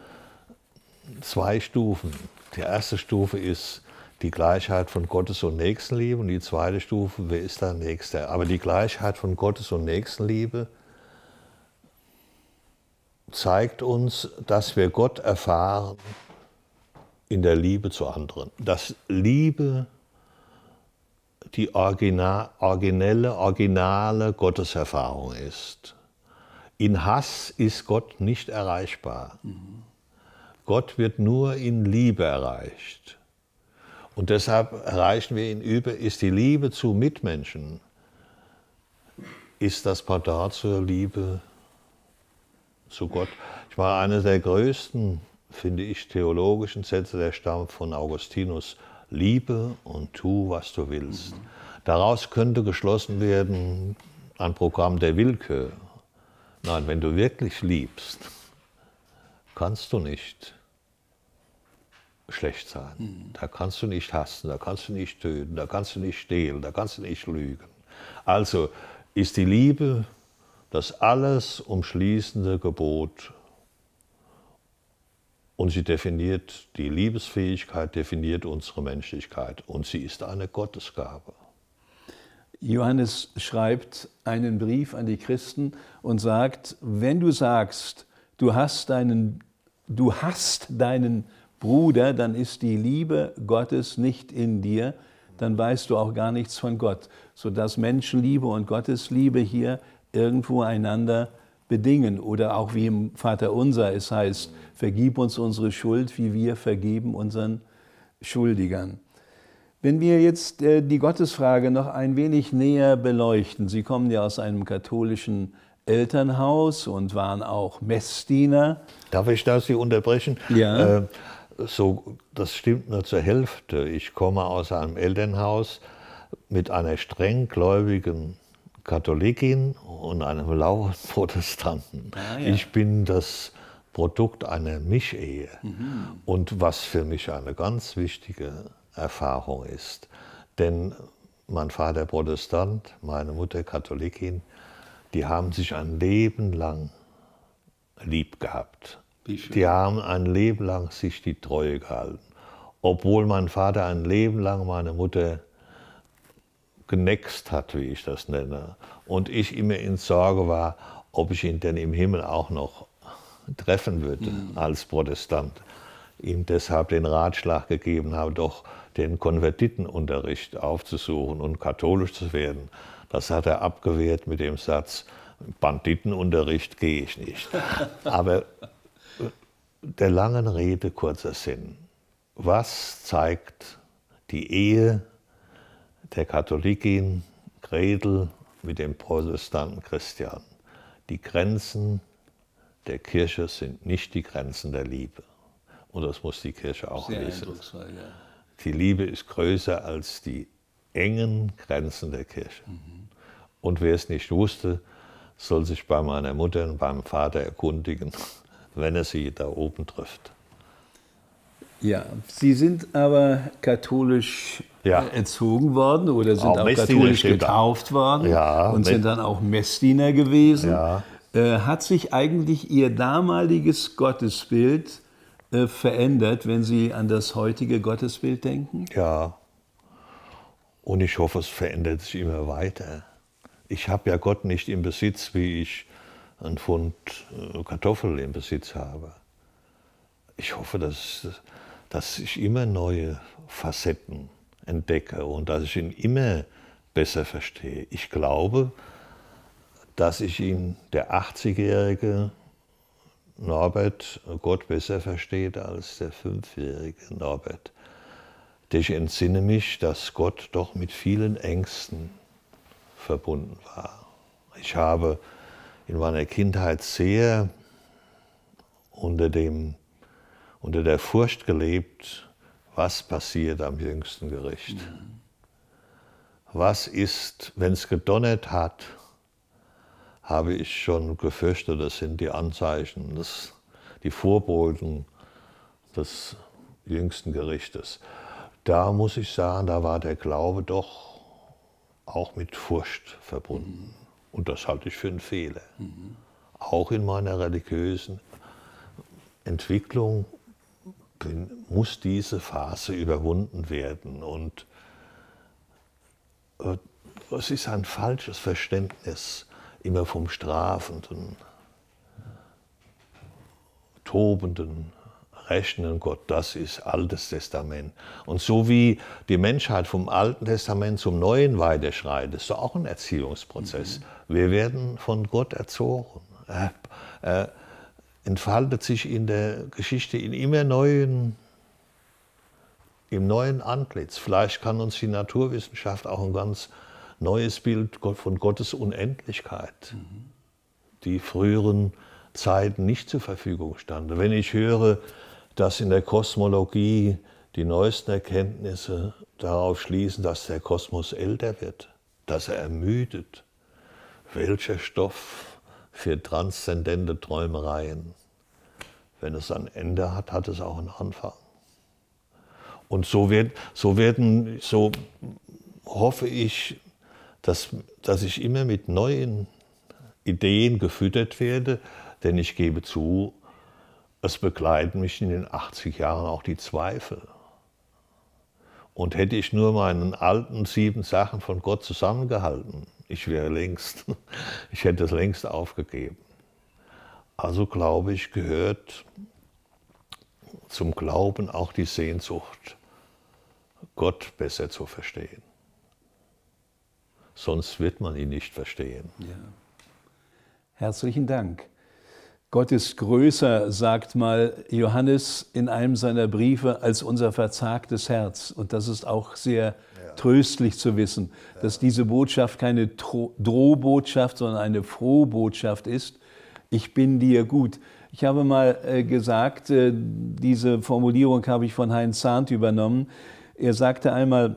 zwei Stufen. Die erste Stufe ist die Gleichheit von Gottes und Nächstenliebe und die zweite Stufe, wer ist der Nächste? Aber die Gleichheit von Gottes und Nächstenliebe zeigt uns, dass wir Gott erfahren in der Liebe zu anderen. Dass Liebe die originelle, originale Gotteserfahrung ist. In Hass ist Gott nicht erreichbar. Mhm. Gott wird nur in Liebe erreicht. Und deshalb erreichen wir ihn über, ist die Liebe zu Mitmenschen, ist das Portal zur Liebe zu Gott. Ich war einer der größten, finde ich, theologischen Sätze, der stammt von Augustinus. Liebe und tu, was du willst. Daraus könnte geschlossen werden ein Programm der Willkür. Nein, wenn du wirklich liebst, kannst du nicht schlecht sein. Mhm. Da kannst du nicht hassen, da kannst du nicht töten, da kannst du nicht stehlen, da kannst du nicht lügen. Also ist die Liebe das alles umschließende Gebot und sie definiert, die Liebesfähigkeit definiert unsere Menschlichkeit und sie ist eine Gottesgabe. Johannes schreibt einen Brief an die Christen und sagt, wenn du sagst, du hast deinen du hast deinen Bruder, dann ist die Liebe Gottes nicht in dir, dann weißt du auch gar nichts von Gott, sodass Menschenliebe und Gottesliebe hier irgendwo einander bedingen oder auch wie im Vater unser es heißt, vergib uns unsere Schuld, wie wir vergeben unseren Schuldigern. Wenn wir jetzt äh, die Gottesfrage noch ein wenig näher beleuchten, Sie kommen ja aus einem katholischen Elternhaus und waren auch Messdiener. Darf ich da Sie unterbrechen? Ja. Äh, so, das stimmt nur zur Hälfte. Ich komme aus einem Elternhaus mit einer strenggläubigen Katholikin und einem lauen Protestanten. Ah, ja. Ich bin das Produkt einer Mischehe. Mhm. Und was für mich eine ganz wichtige Erfahrung ist. Denn mein Vater Protestant, meine Mutter Katholikin, die haben sich ein Leben lang lieb gehabt. Die haben ein Leben lang sich die Treue gehalten. Obwohl mein Vater ein Leben lang meine Mutter genext hat, wie ich das nenne. Und ich immer in Sorge war, ob ich ihn denn im Himmel auch noch treffen würde mhm. als Protestant. Ihm deshalb den Ratschlag gegeben habe, doch den Konvertitenunterricht aufzusuchen und katholisch zu werden. Das hat er abgewehrt mit dem Satz, Banditenunterricht gehe ich nicht. Aber äh, der langen Rede kurzer Sinn. Was zeigt die Ehe der Katholikin Gretel mit dem Protestanten Christian? Die Grenzen der Kirche sind nicht die Grenzen der Liebe. Und das muss die Kirche auch Sehr wissen. Ja. Die Liebe ist größer als die engen Grenzen der Kirche. Mhm. Und wer es nicht wusste, soll sich bei meiner Mutter und beim Vater erkundigen, wenn er sie da oben trifft. Ja, Sie sind aber katholisch ja. Äh, erzogen worden oder sind auch, auch katholisch getauft worden ja, und sind dann auch Messdiener gewesen. Ja. Äh, hat sich eigentlich Ihr damaliges Gottesbild äh, verändert, wenn Sie an das heutige Gottesbild denken? Ja. Und ich hoffe, es verändert sich immer weiter ich habe ja Gott nicht im Besitz, wie ich einen Pfund äh, Kartoffel im Besitz habe. Ich hoffe, dass, dass ich immer neue Facetten entdecke und dass ich ihn immer besser verstehe. Ich glaube, dass ich ihn, der 80-jährige Norbert, Gott besser versteht als der 5-jährige Norbert. Ich entsinne mich, dass Gott doch mit vielen Ängsten verbunden war. Ich habe in meiner Kindheit sehr unter, dem, unter der Furcht gelebt, was passiert am jüngsten Gericht. Was ist, wenn es gedonnert hat, habe ich schon gefürchtet, das sind die Anzeichen, das, die Vorboten des jüngsten Gerichtes. Da muss ich sagen, da war der Glaube doch auch mit Furcht verbunden. Und das halte ich für einen Fehler. Auch in meiner religiösen Entwicklung muss diese Phase überwunden werden. Und es äh, ist ein falsches Verständnis immer vom strafenden, tobenden, rechnen Gott. Das ist Altes Testament. Und so wie die Menschheit vom Alten Testament zum Neuen weiterschreitet, ist doch auch ein Erziehungsprozess. Mhm. Wir werden von Gott erzogen. Er, äh, er äh, entfaltet sich in der Geschichte in immer neuen im neuen Antlitz. Vielleicht kann uns die Naturwissenschaft auch ein ganz neues Bild von Gottes Unendlichkeit, mhm. die früheren Zeiten nicht zur Verfügung standen. Wenn ich höre, dass in der Kosmologie die neuesten Erkenntnisse darauf schließen, dass der Kosmos älter wird, dass er ermüdet. Welcher Stoff für transzendente Träumereien? Wenn es ein Ende hat, hat es auch einen Anfang. Und so, wird, so werden, so hoffe ich, dass, dass ich immer mit neuen Ideen gefüttert werde, denn ich gebe zu, es begleiten mich in den 80 Jahren auch die Zweifel. Und hätte ich nur meinen alten sieben Sachen von Gott zusammengehalten, ich wäre längst, ich hätte es längst aufgegeben. Also glaube ich, gehört zum Glauben auch die Sehnsucht, Gott besser zu verstehen. Sonst wird man ihn nicht verstehen. Ja. Herzlichen Dank. Gott ist größer, sagt mal Johannes in einem seiner Briefe, als unser verzagtes Herz. Und das ist auch sehr ja. tröstlich zu wissen, dass diese Botschaft keine Drohbotschaft, sondern eine Frohbotschaft ist. Ich bin dir gut. Ich habe mal äh, gesagt, äh, diese Formulierung habe ich von Heinz Zahnt übernommen. Er sagte einmal,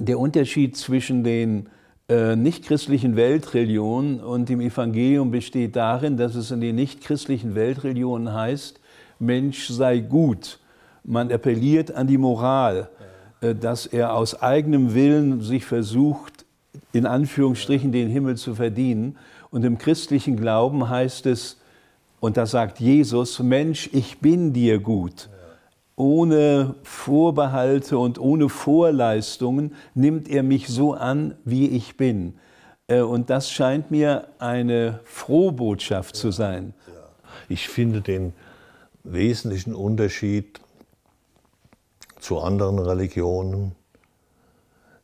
der Unterschied zwischen den äh, nichtchristlichen Weltreligionen und im Evangelium besteht darin, dass es in den nichtchristlichen Weltreligionen heißt, Mensch sei gut. Man appelliert an die Moral, äh, dass er aus eigenem Willen sich versucht, in Anführungsstrichen den Himmel zu verdienen. Und im christlichen Glauben heißt es, und da sagt Jesus, Mensch, ich bin dir gut ohne Vorbehalte und ohne Vorleistungen nimmt er mich so an, wie ich bin. Äh, und das scheint mir eine Frohbotschaft zu sein. Ich finde den wesentlichen Unterschied zu anderen Religionen,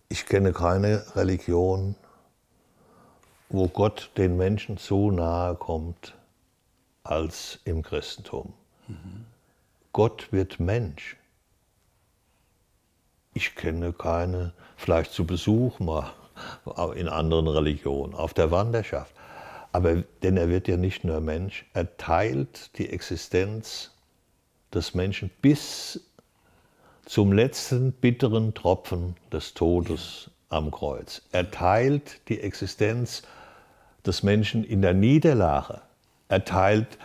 ich kenne keine Religion, wo Gott den Menschen so nahe kommt als im Christentum. Mhm. Gott wird Mensch. Ich kenne keine, vielleicht zu Besuch mal in anderen Religionen, auf der Wanderschaft. Aber denn er wird ja nicht nur Mensch, er teilt die Existenz des Menschen bis zum letzten bitteren Tropfen des Todes am Kreuz. Er teilt die Existenz des Menschen in der Niederlage. Er teilt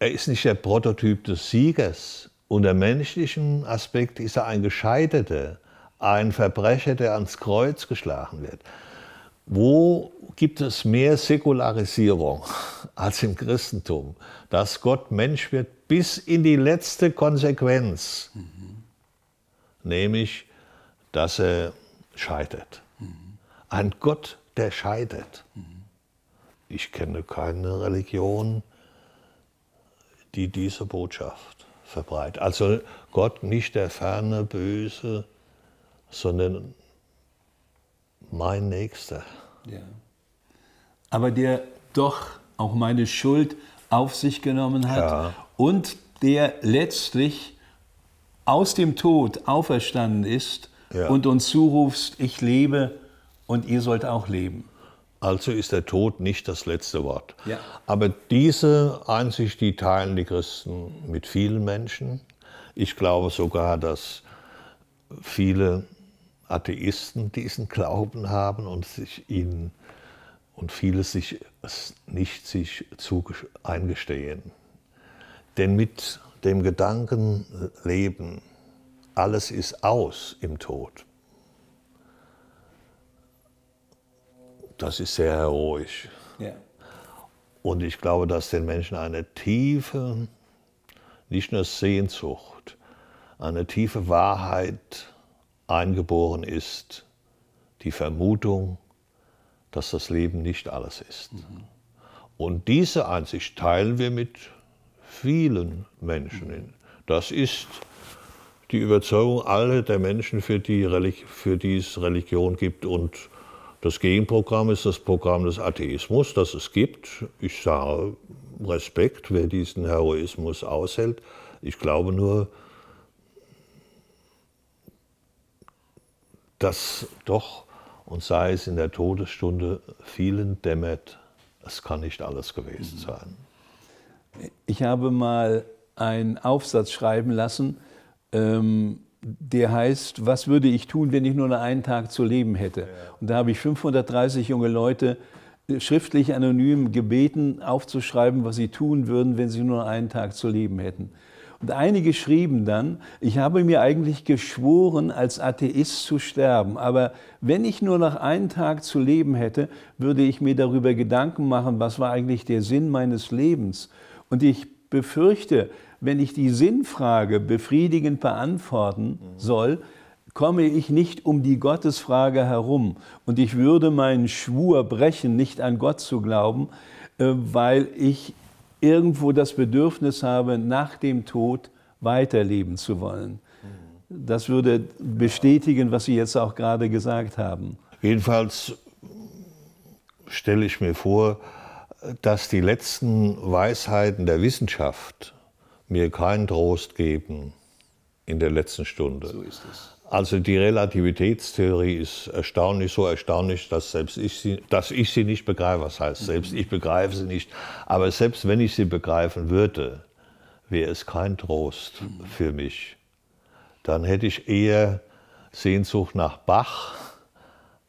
er ist nicht der Prototyp des Siegers. Unter menschlichen Aspekt ist er ein Gescheiterter, ein Verbrecher, der ans Kreuz geschlagen wird. Wo gibt es mehr Säkularisierung als im Christentum, dass Gott Mensch wird bis in die letzte Konsequenz, mhm. nämlich dass er scheitert. Mhm. Ein Gott, der scheitert. Mhm. Ich kenne keine Religion, die diese Botschaft verbreitet. Also Gott nicht der ferne Böse, sondern mein Nächster. Ja. Aber der doch auch meine Schuld auf sich genommen hat ja. und der letztlich aus dem Tod auferstanden ist ja. und uns zurufst, ich lebe und ihr sollt auch leben. Also ist der Tod nicht das letzte Wort. Ja. Aber diese Einsicht, die teilen die Christen mit vielen Menschen. Ich glaube sogar, dass viele Atheisten diesen Glauben haben und sich ihn und viele sich es nicht sich eingestehen. Denn mit dem Gedanken leben, alles ist aus im Tod, das ist sehr heroisch. Ja. Und ich glaube, dass den Menschen eine tiefe, nicht nur Sehnsucht, eine tiefe Wahrheit eingeboren ist, die Vermutung, dass das Leben nicht alles ist. Mhm. Und diese Einsicht teilen wir mit vielen Menschen. Mhm. Das ist die Überzeugung aller der Menschen, für die, Religi für die es Religion gibt und das Gegenprogramm ist das Programm des Atheismus, das es gibt. Ich sage Respekt, wer diesen Heroismus aushält. Ich glaube nur, dass doch, und sei es in der Todesstunde, vielen dämmert, es kann nicht alles gewesen mhm. sein. Ich habe mal einen Aufsatz schreiben lassen, ähm, der heißt, was würde ich tun, wenn ich nur noch einen Tag zu leben hätte? Und da habe ich 530 junge Leute äh, schriftlich anonym gebeten, aufzuschreiben, was sie tun würden, wenn sie nur einen Tag zu leben hätten. Und einige schrieben dann, ich habe mir eigentlich geschworen, als Atheist zu sterben, aber wenn ich nur noch einen Tag zu leben hätte, würde ich mir darüber Gedanken machen, was war eigentlich der Sinn meines Lebens. Und ich befürchte, wenn ich die Sinnfrage befriedigend beantworten soll, komme ich nicht um die Gottesfrage herum. Und ich würde meinen Schwur brechen, nicht an Gott zu glauben, äh, weil ich irgendwo das Bedürfnis habe, nach dem Tod weiterleben zu wollen. Das würde bestätigen, was Sie jetzt auch gerade gesagt haben. Jedenfalls stelle ich mir vor, dass die letzten Weisheiten der Wissenschaft mir keinen Trost geben in der letzten Stunde. So ist es. Also die Relativitätstheorie ist erstaunlich, so erstaunlich, dass selbst ich sie, dass ich sie nicht begreife. Was heißt selbst ich begreife sie nicht? Aber selbst wenn ich sie begreifen würde, wäre es kein Trost für mich. Dann hätte ich eher Sehnsucht nach Bach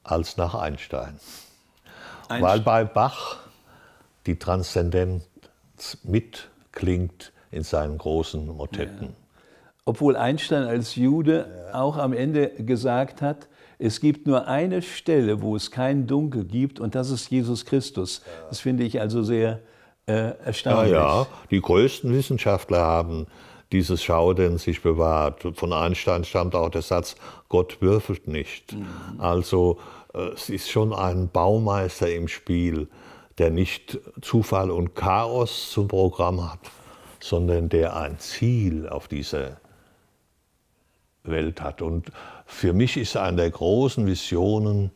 als nach Einstein. Einstein. Weil bei Bach die Transzendenz mitklingt in seinen großen Motetten. Ja. Obwohl Einstein als Jude ja. auch am Ende gesagt hat, es gibt nur eine Stelle, wo es kein Dunkel gibt, und das ist Jesus Christus. Ja. Das finde ich also sehr äh, erstaunlich. Ja, ja, die größten Wissenschaftler haben dieses Schauden sich bewahrt. Von Einstein stammt auch der Satz, Gott würfelt nicht. Mhm. Also äh, es ist schon ein Baumeister im Spiel, der nicht Zufall und Chaos zum Programm hat sondern der ein Ziel auf dieser Welt hat. Und für mich ist eine der großen Visionen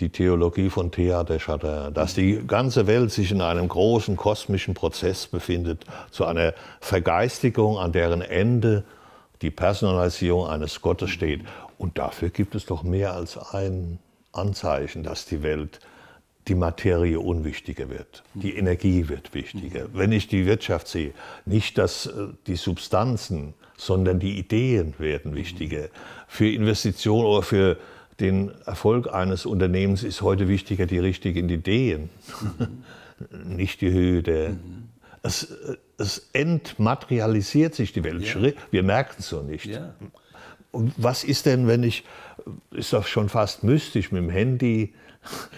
die Theologie von Thea de Chardin, dass die ganze Welt sich in einem großen kosmischen Prozess befindet, zu einer Vergeistigung, an deren Ende die Personalisierung eines Gottes steht. Und dafür gibt es doch mehr als ein Anzeichen, dass die Welt die Materie unwichtiger wird. Die Energie wird wichtiger. Wenn ich die Wirtschaft sehe, nicht, dass äh, die Substanzen, sondern die Ideen werden wichtiger. Für Investitionen oder für den Erfolg eines Unternehmens ist heute wichtiger die richtigen Ideen, nicht die Höhe der. Es, äh, es, entmaterialisiert sich die Welt. Ja. Wir merken es so nicht. Ja. Und was ist denn, wenn ich, äh, ist doch schon fast mystisch, mit dem Handy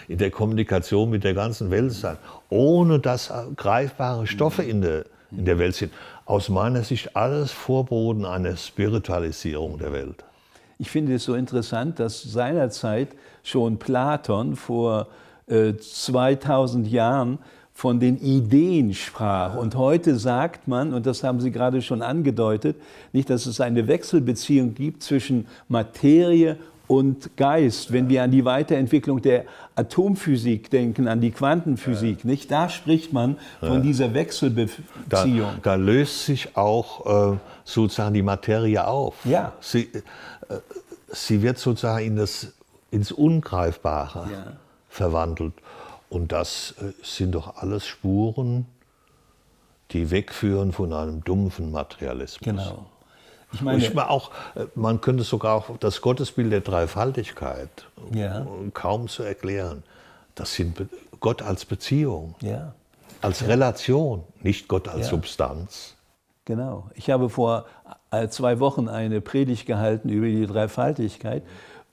in der Kommunikation mit der ganzen Welt sein, ohne dass greifbare Stoffe in der, in der Welt sind. Aus meiner Sicht alles Vorboten einer Spiritualisierung der Welt. Ich finde es so interessant, dass seinerzeit schon Platon vor äh, 2000 Jahren von den Ideen sprach. Und heute sagt man, und das haben Sie gerade schon angedeutet, nicht, dass es eine Wechselbeziehung gibt zwischen Materie und Geist, wenn wir an die Weiterentwicklung der Atomphysik denken, an die Quantenphysik, ja. nicht? Da spricht man von ja. dieser Wechselbeziehung. Da, da, löst sich auch äh, sozusagen die Materie auf. Ja. Sie, äh, sie wird sozusagen in das, ins Ungreifbare ja. verwandelt. Und das äh, sind doch alles Spuren, die wegführen von einem dumpfen Materialismus. Genau. Ich meine, ich meine auch, äh, man könnte sogar auch das Gottesbild der Dreifaltigkeit äh, ja. kaum zu erklären. Das sind Gott als Beziehung, ja. als ja. Relation, nicht Gott als Substanz. Genau. Ich habe vor äh, zwei Wochen eine Predigt gehalten über die Dreifaltigkeit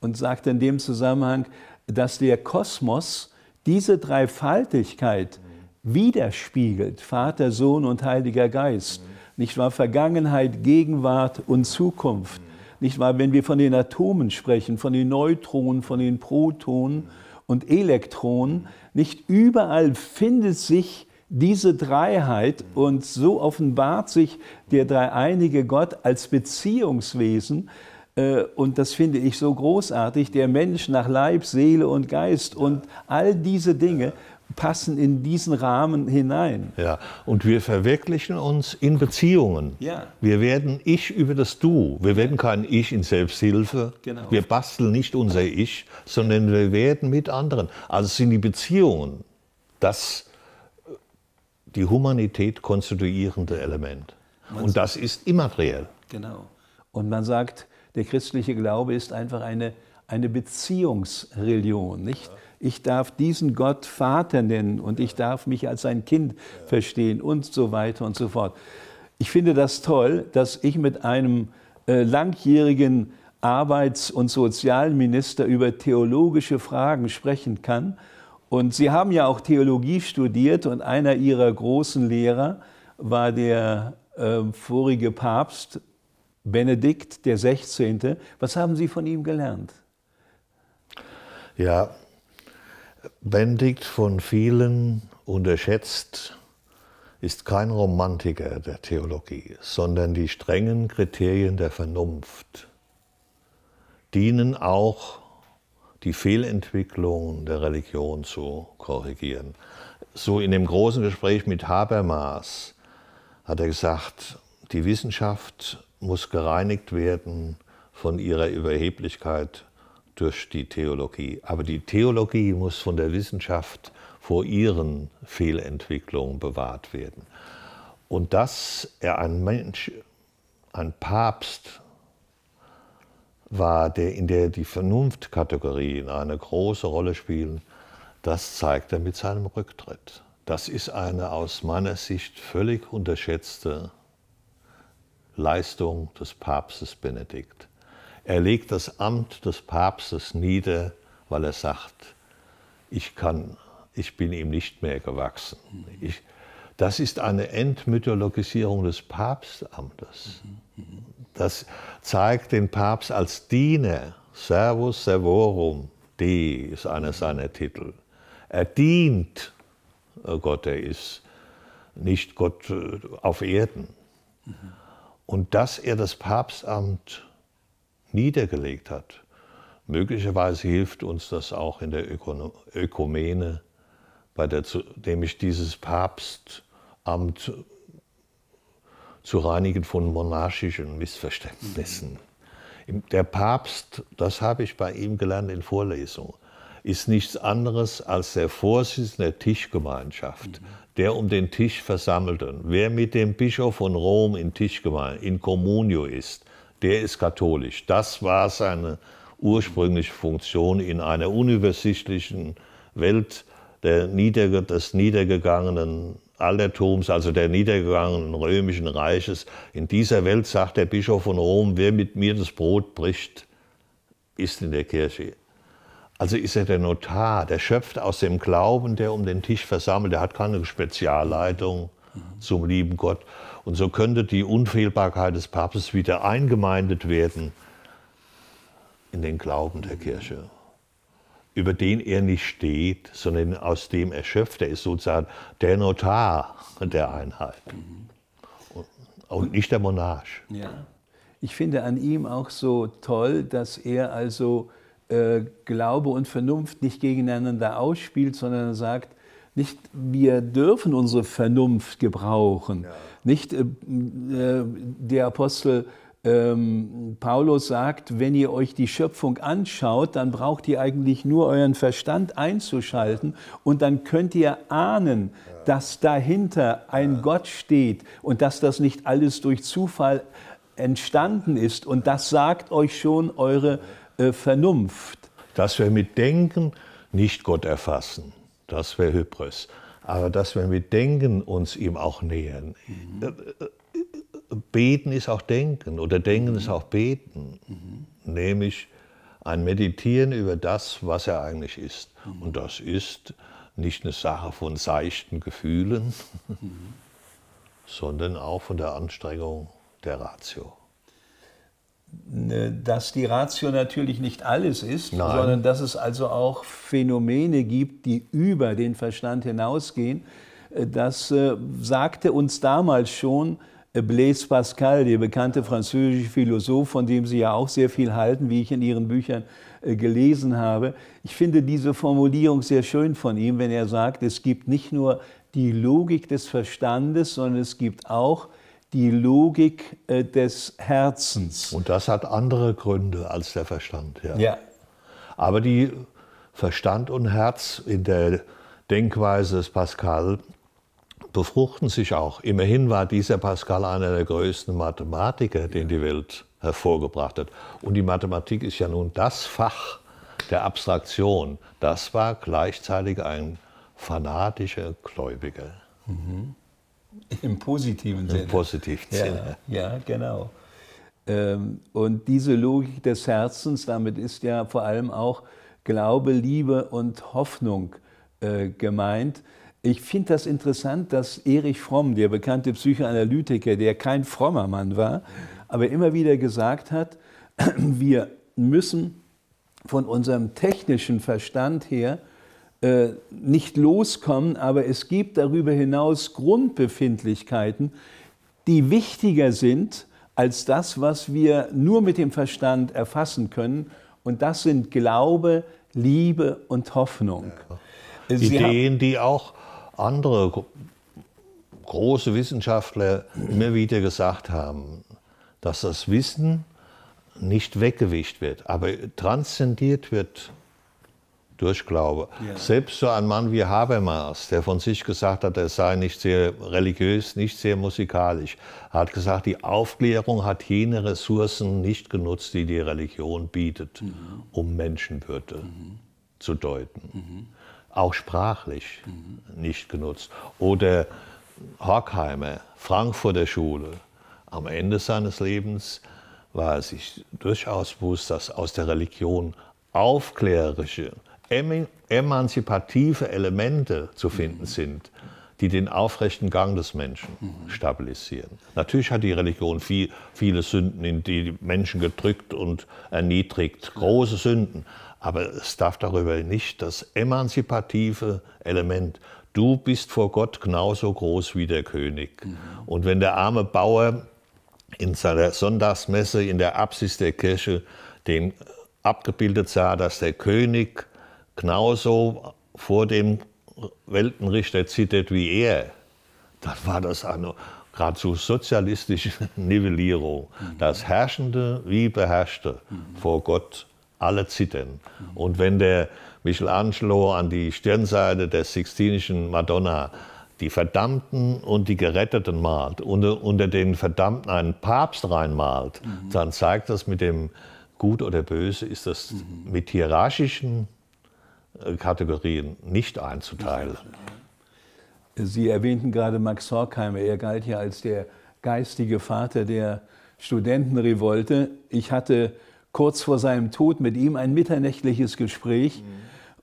und sagte in dem Zusammenhang, dass der Kosmos diese Dreifaltigkeit widerspiegelt, Vater, Sohn und Heiliger Geist nicht wahr? Vergangenheit, Gegenwart und Zukunft. Nicht wahr? Wenn wir von den Atomen sprechen, von den Neutronen, von den Protonen und Elektronen, nicht überall findet sich diese Dreiheit und so offenbart sich der dreieinige Gott als Beziehungswesen. Äh, und das finde ich so großartig, der Mensch nach Leib, Seele und Geist und all diese Dinge passen in diesen Rahmen hinein. Ja, und wir verwirklichen uns in Beziehungen. Ja. Wir werden Ich über das Du. Wir werden kein Ich in Selbsthilfe. Genau. Wir basteln nicht unser Ich, sondern wir werden mit anderen. Also sind die Beziehungen das äh, die Humanität konstituierende Element. Man und das ist immateriell. Genau. Und man sagt, der christliche Glaube ist einfach eine, eine Beziehungsreligion, nicht? Ja ich darf diesen Gott Vater nennen und ich darf mich als sein Kind verstehen und so weiter und so fort. Ich finde das toll, dass ich mit einem äh, langjährigen Arbeits- und Sozialminister über theologische Fragen sprechen kann. Und Sie haben ja auch Theologie studiert und einer Ihrer großen Lehrer war der äh, vorige Papst Benedikt der 16. Was haben Sie von ihm gelernt? Ja, Bendigt von vielen unterschätzt ist kein Romantiker der Theologie, sondern die strengen Kriterien der Vernunft dienen auch die Fehlentwicklung der Religion zu korrigieren. So in dem großen Gespräch mit Habermas hat er gesagt, die Wissenschaft muss gereinigt werden von ihrer Überheblichkeit durch die Theologie. Aber die Theologie muss von der Wissenschaft vor ihren Fehlentwicklungen bewahrt werden. Und dass er ein Mensch, ein Papst war, der in der die Vernunftkategorien eine große Rolle spielen, das zeigt er mit seinem Rücktritt. Das ist eine aus meiner Sicht völlig unterschätzte Leistung des Papstes Benedikt. Er legt das Amt des Papstes nieder, weil er sagt, ich kann, ich bin ihm nicht mehr gewachsen. Ich, das ist eine Entmythologisierung des Papstamtes. Das zeigt den Papst als Diener. Servus servorum Dei ist einer seiner Titel. Er dient äh, Gott, er ist nicht Gott äh, auf Erden. Und dass er das Papstamt niedergelegt hat. Möglicherweise hilft uns das auch in der Öko Ökumene, bei der, zu, nämlich dieses Papstamt zu reinigen von monarchischen Missverständnissen. Der Papst, das habe ich bei ihm gelernt in Vorlesungen, ist nichts anderes als der Vorsitzende der Tischgemeinschaft, der um den Tisch Versammelten. Wer mit dem Bischof von Rom in Tischgemeinschaft, in Communio ist, der ist katholisch. Das war seine ursprüngliche Funktion in einer unübersichtlichen Welt Niederge des niedergegangenen Altertums, also der niedergegangenen römischen Reiches. In dieser Welt sagt der Bischof von Rom, wer mit mir das Brot bricht, ist in der Kirche. Also ist er der Notar, der schöpft aus dem Glauben, der um den Tisch versammelt, der hat keine Spezialleitung zum lieben Gott. Und so könnte die Unfehlbarkeit des Papstes wieder eingemeindet werden in den Glauben der Kirche, über den er nicht steht, sondern aus dem er schöpft. Er ist sozusagen der Notar der Einheit mhm. und nicht der Monarch. Ja. Ich finde an ihm auch so toll, dass er also äh, Glaube und Vernunft nicht gegeneinander ausspielt, sondern sagt, nicht wir dürfen unsere Vernunft gebrauchen. Ja. Nicht äh, äh, der Apostel ähm, Paulus sagt, wenn ihr euch die Schöpfung anschaut, dann braucht ihr eigentlich nur euren Verstand einzuschalten und dann könnt ihr ahnen, ja. dass dahinter ein ja. Gott steht und dass das nicht alles durch Zufall entstanden ist. Und das sagt euch schon eure äh, Vernunft. Dass wir mit Denken nicht Gott erfassen. Das wäre Hybris. Aber dass wir mit Denken uns ihm auch nähern. Mhm. Beten ist auch Denken oder Denken mhm. ist auch Beten. Mhm. Nämlich ein Meditieren über das, was er eigentlich ist. Und das ist nicht eine Sache von seichten Gefühlen, sondern auch von der Anstrengung der Ratio. Ne, dass die Ratio natürlich nicht alles ist, Nein. sondern dass es also auch Phänomene gibt, die über den Verstand hinausgehen. Äh, das äh, sagte uns damals schon äh, Blaise Pascal, der bekannte französische Philosoph, von dem Sie ja auch sehr viel halten, wie ich in Ihren Büchern äh, gelesen habe. Ich finde diese Formulierung sehr schön von ihm, wenn er sagt, es gibt nicht nur die Logik des Verstandes, sondern es gibt auch die Logik äh, des Herzens. Und das hat andere Gründe als der Verstand. Ja. ja. Aber die Verstand und Herz in der Denkweise des Pascal befruchten sich auch. Immerhin war dieser Pascal einer der größten Mathematiker, den die Welt hervorgebracht hat. Und die Mathematik ist ja nun das Fach der Abstraktion. Das war gleichzeitig ein fanatischer Gläubiger. Mhm. Im positiven Sinne. Im positiven Sinne. Ja, ja genau. Ähm, und diese Logik des Herzens, damit ist ja vor allem auch Glaube, Liebe und Hoffnung äh, gemeint. Ich finde das interessant, dass Erich Fromm, der bekannte Psychoanalytiker, der kein frommer Mann war, aber immer wieder gesagt hat, wir müssen von unserem technischen Verstand her äh, nicht loskommen, aber es gibt darüber hinaus Grundbefindlichkeiten, die wichtiger sind als das, was wir nur mit dem Verstand erfassen können. Und das sind Glaube, Liebe und Hoffnung. Ja. Ideen, die auch andere große Wissenschaftler immer wieder gesagt haben, dass das Wissen nicht weggewischt wird, aber transzendiert wird Durchglaube. Ja. Selbst so ein Mann wie Habermas, der von sich gesagt hat, er sei nicht sehr religiös, nicht sehr musikalisch, hat gesagt, die Aufklärung hat jene Ressourcen nicht genutzt, die die Religion bietet, mhm. um Menschenwürde mhm. zu deuten. Mhm. Auch sprachlich mhm. nicht genutzt. Oder Horkheimer, Frankfurter Schule, am Ende seines Lebens war er sich durchaus bewusst, dass aus der Religion aufklärerische, emanzipative Elemente zu finden sind, die den aufrechten Gang des Menschen stabilisieren. Natürlich hat die Religion viel, viele Sünden, in die Menschen gedrückt und erniedrigt, große Sünden. Aber es darf darüber nicht das emanzipative Element, du bist vor Gott genauso groß wie der König. Und wenn der arme Bauer in seiner Sonntagsmesse in der Apsis der Kirche den abgebildet sah, dass der König genauso vor dem Weltenrichter zittert wie er, dann war das eine geradezu sozialistische Nivellierung. Mhm. Das Herrschende wie Beherrschte mhm. vor Gott, alle zittern. Mhm. Und wenn der Michelangelo an die Stirnseite der Sixtinischen Madonna die Verdammten und die Geretteten malt, unter, unter den Verdammten einen Papst reinmalt, mhm. dann zeigt das mit dem Gut oder Böse, ist das mit hierarchischen Kategorien nicht einzuteilen. Sie erwähnten gerade Max Horkheimer. Er galt ja als der geistige Vater der Studentenrevolte. Ich hatte kurz vor seinem Tod mit ihm ein mitternächtliches Gespräch.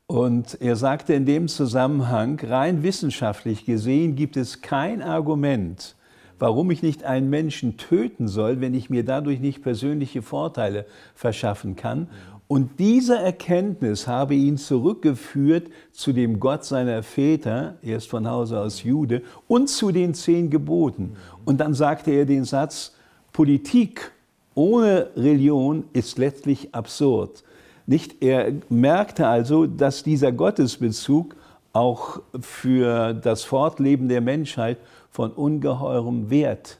Und er sagte in dem Zusammenhang, rein wissenschaftlich gesehen gibt es kein Argument, warum ich nicht einen Menschen töten soll, wenn ich mir dadurch nicht persönliche Vorteile verschaffen kann. Und diese Erkenntnis habe ihn zurückgeführt zu dem Gott seiner Väter, er ist von Hause aus Jude, und zu den zehn Geboten. Und dann sagte er den Satz, Politik ohne Religion ist letztlich absurd. Nicht? Er merkte also, dass dieser Gottesbezug auch für das Fortleben der Menschheit von ungeheurem Wert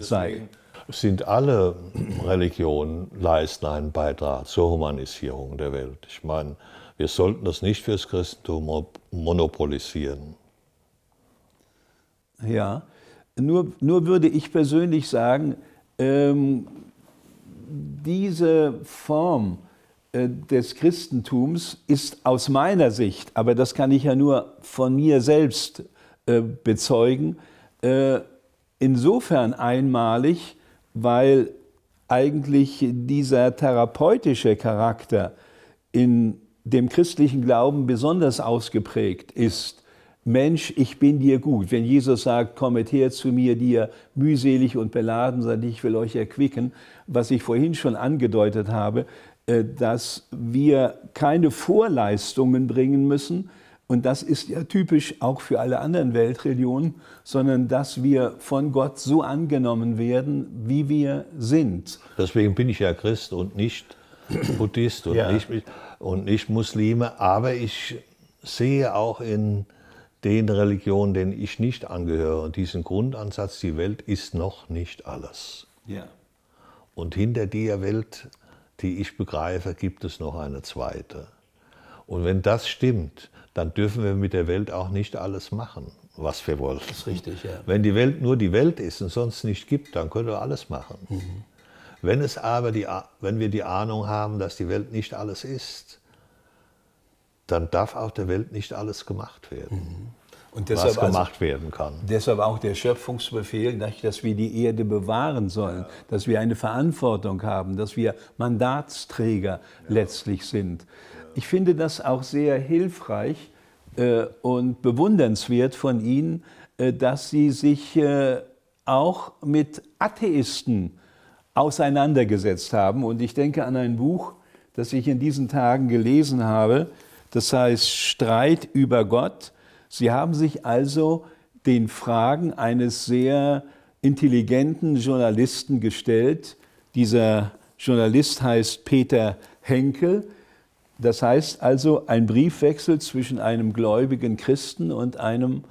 sei sind alle Religionen leisten einen Beitrag zur Humanisierung der Welt. Ich meine, wir sollten das nicht fürs Christentum monopolisieren. Ja, nur, nur würde ich persönlich sagen, ähm, diese Form äh, des Christentums ist aus meiner Sicht, aber das kann ich ja nur von mir selbst äh, bezeugen, äh, insofern einmalig, weil eigentlich dieser therapeutische Charakter in dem christlichen Glauben besonders ausgeprägt ist. Mensch, ich bin dir gut. Wenn Jesus sagt, kommet her zu mir, die ihr mühselig und beladen seid, ich will euch erquicken, was ich vorhin schon angedeutet habe, äh, dass wir keine Vorleistungen bringen müssen, und das ist ja typisch auch für alle anderen Weltreligionen, sondern dass wir von Gott so angenommen werden, wie wir sind. Deswegen bin ich ja Christ und nicht Buddhist und, ja. nicht, und nicht Muslime, aber ich sehe auch in den Religionen, denen ich nicht angehöre, diesen Grundansatz, die Welt ist noch nicht alles. Ja. Und hinter der Welt, die ich begreife, gibt es noch eine zweite. Und wenn das stimmt, dann dürfen wir mit der Welt auch nicht alles machen, was wir wollen. Das ist richtig, ja. Wenn die Welt nur die Welt ist und sonst nicht gibt, dann können wir alles machen. Mhm. Wenn, es aber die, wenn wir die Ahnung haben, dass die Welt nicht alles ist, dann darf auf der Welt nicht alles gemacht werden. Mhm. was also gemacht also, werden kann. Deshalb auch der Schöpfungsbefehl, dass wir die Erde bewahren sollen, ja. dass wir eine Verantwortung haben, dass wir Mandatsträger ja. letztlich sind. Ich finde das auch sehr hilfreich äh, und bewundernswert von Ihnen, äh, dass Sie sich äh, auch mit Atheisten auseinandergesetzt haben. Und ich denke an ein Buch, das ich in diesen Tagen gelesen habe, das heißt Streit über Gott. Sie haben sich also den Fragen eines sehr intelligenten Journalisten gestellt. Dieser Journalist heißt Peter Henkel das heißt also ein Briefwechsel zwischen einem gläubigen Christen und einem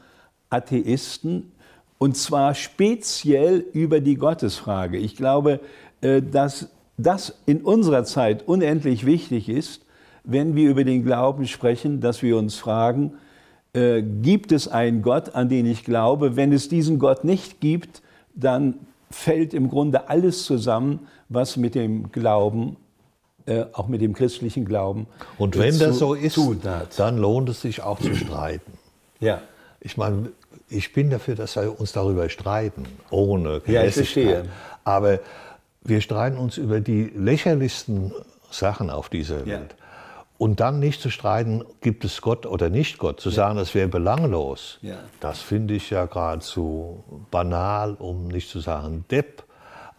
Atheisten, und zwar speziell über die Gottesfrage. Ich glaube, äh, dass das in unserer Zeit unendlich wichtig ist, wenn wir über den Glauben sprechen, dass wir uns fragen, äh, gibt es einen Gott, an den ich glaube? Wenn es diesen Gott nicht gibt, dann fällt im Grunde alles zusammen, was mit dem Glauben äh, auch mit dem christlichen Glauben. Und wenn äh, das so ist, dann lohnt es sich auch zu streiten. Ja. Ich meine, ich bin dafür, dass wir uns darüber streiten, ohne Ja, ich verstehe. Aber wir streiten uns über die lächerlichsten Sachen auf dieser ja. Welt. Und dann nicht zu streiten, gibt es Gott oder nicht Gott, zu ja. sagen, das wäre belanglos, ja. das finde ich ja geradezu banal, um nicht zu sagen depp.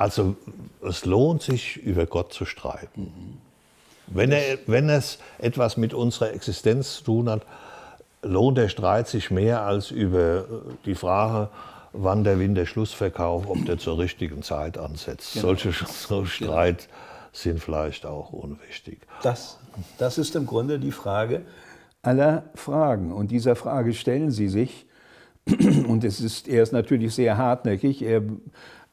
Also es lohnt sich, über Gott zu streiten. Wenn, er, wenn es etwas mit unserer Existenz zu tun hat, lohnt der Streit sich mehr als über die Frage, wann der Schlussverkauf, ob der zur richtigen Zeit ansetzt. Genau. Solche so genau. Streit genau. sind vielleicht auch unwichtig. Das, das ist im Grunde die Frage aller Fragen. Und dieser Frage stellen Sie sich. Und es ist, er ist natürlich sehr hartnäckig. Er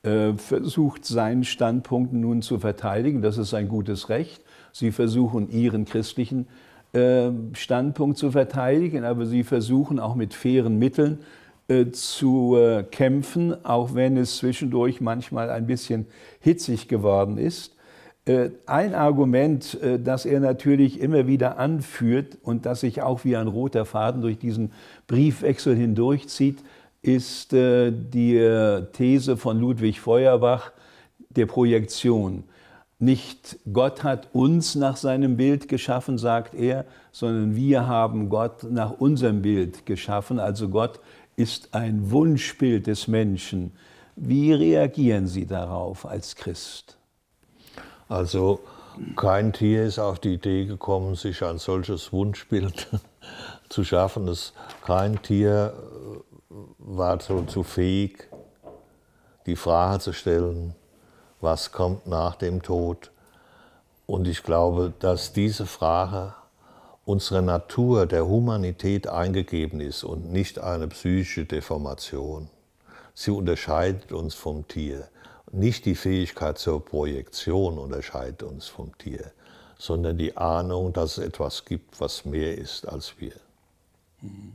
äh, versucht seinen Standpunkt nun zu verteidigen. Das ist sein gutes Recht. Sie versuchen ihren christlichen äh, Standpunkt zu verteidigen, aber sie versuchen auch mit fairen Mitteln äh, zu kämpfen, auch wenn es zwischendurch manchmal ein bisschen hitzig geworden ist. Ein Argument, das er natürlich immer wieder anführt und das sich auch wie ein roter Faden durch diesen Briefwechsel hindurchzieht, ist äh, die äh, These von Ludwig Feuerbach der Projektion. Nicht Gott hat uns nach seinem Bild geschaffen, sagt er, sondern wir haben Gott nach unserem Bild geschaffen. Also Gott ist ein Wunschbild des Menschen. Wie reagieren Sie darauf als Christ? Also kein Tier ist auf die Idee gekommen, sich ein solches Wunschbild zu schaffen. kein Tier äh, war so zu fähig, die Frage zu stellen, was kommt nach dem Tod? Und ich glaube, dass diese Frage unserer Natur, der Humanität eingegeben ist und nicht eine psychische Deformation. Sie unterscheidet uns vom Tier. Nicht die Fähigkeit zur Projektion unterscheidet uns vom Tier, sondern die Ahnung, dass es etwas gibt, was mehr ist als wir. Mhm.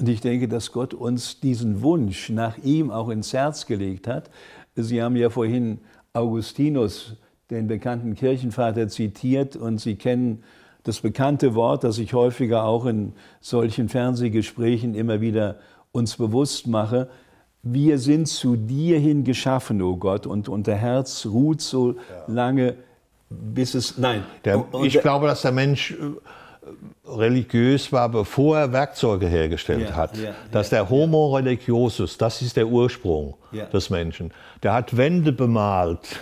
Und ich denke, dass Gott uns diesen Wunsch nach ihm auch ins Herz gelegt hat. Sie haben ja vorhin Augustinus, den bekannten Kirchenvater, zitiert und Sie kennen das bekannte Wort, das ich häufiger auch in solchen Fernsehgesprächen immer wieder uns bewusst mache. Wir sind zu dir hin geschaffen, o oh Gott, und unser Herz ruht so lange, bis es. Nein, der, ich glaube, dass der Mensch äh, religiös war, bevor er Werkzeuge hergestellt ja, hat. Ja, dass der Homo religiosus, das ist der Ursprung des Menschen. Der hat Wände bemalt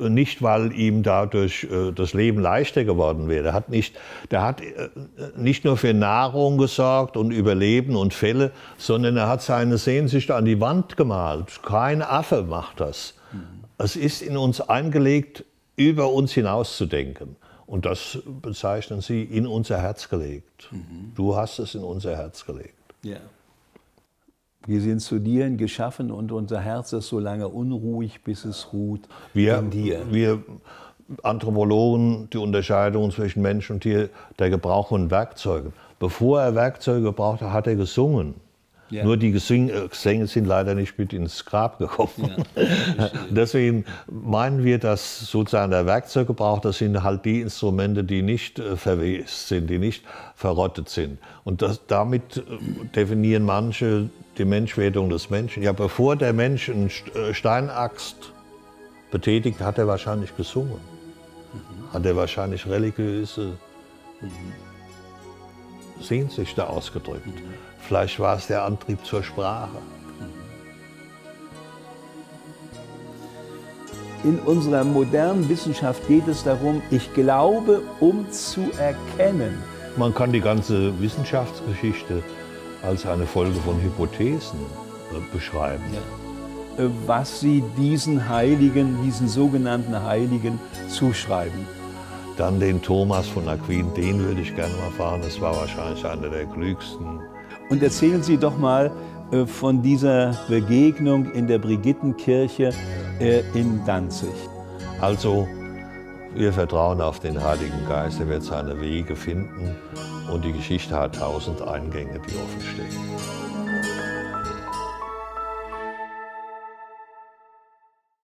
nicht weil ihm dadurch äh, das Leben leichter geworden wäre. Der hat, nicht, der hat äh, nicht nur für Nahrung gesorgt und Überleben und Fälle, sondern er hat seine Sehnsüchte an die Wand gemalt. Kein Affe macht das. Mhm. Es ist in uns eingelegt, über uns hinauszudenken. Und das bezeichnen sie in unser Herz gelegt. Mhm. Du hast es in unser Herz gelegt. Ja. Wir sind zu dir geschaffen und unser Herz ist so lange unruhig, bis es ruht wir, in dir. Wir Anthropologen, die Unterscheidung zwischen Mensch und Tier, der Gebrauch von Werkzeugen. Bevor er Werkzeuge gebraucht hat, hat er gesungen. Ja. Nur die äh, Gesänge sind leider nicht mit ins Grab gekommen. Ja, Deswegen meinen wir, dass sozusagen der Werkzeuggebrauch, das sind halt die Instrumente, die nicht äh, verwest sind, die nicht verrottet sind. Und das, damit äh, definieren manche die Menschwerdung des Menschen. Ja, bevor der Mensch eine Steinaxt betätigt, hat er wahrscheinlich gesungen. Mhm. Hat er wahrscheinlich religiöse mhm. Sehnsucht ausgedrückt. Mhm. Vielleicht war es der Antrieb zur Sprache. In unserer modernen Wissenschaft geht es darum, ich glaube, um zu erkennen. Man kann die ganze Wissenschaftsgeschichte als eine Folge von Hypothesen äh, beschreiben. Ja. Äh, was sie diesen Heiligen, diesen sogenannten Heiligen zuschreiben. Dann den Thomas von Aquin, den würde ich gerne mal fahren. Das war wahrscheinlich einer der klügsten und erzählen Sie doch mal äh, von dieser Begegnung in der Brigittenkirche äh, in Danzig. Also, wir vertrauen auf den Heiligen Geist, er wird seine Wege finden und die Geschichte hat tausend Eingänge, die offenstehen.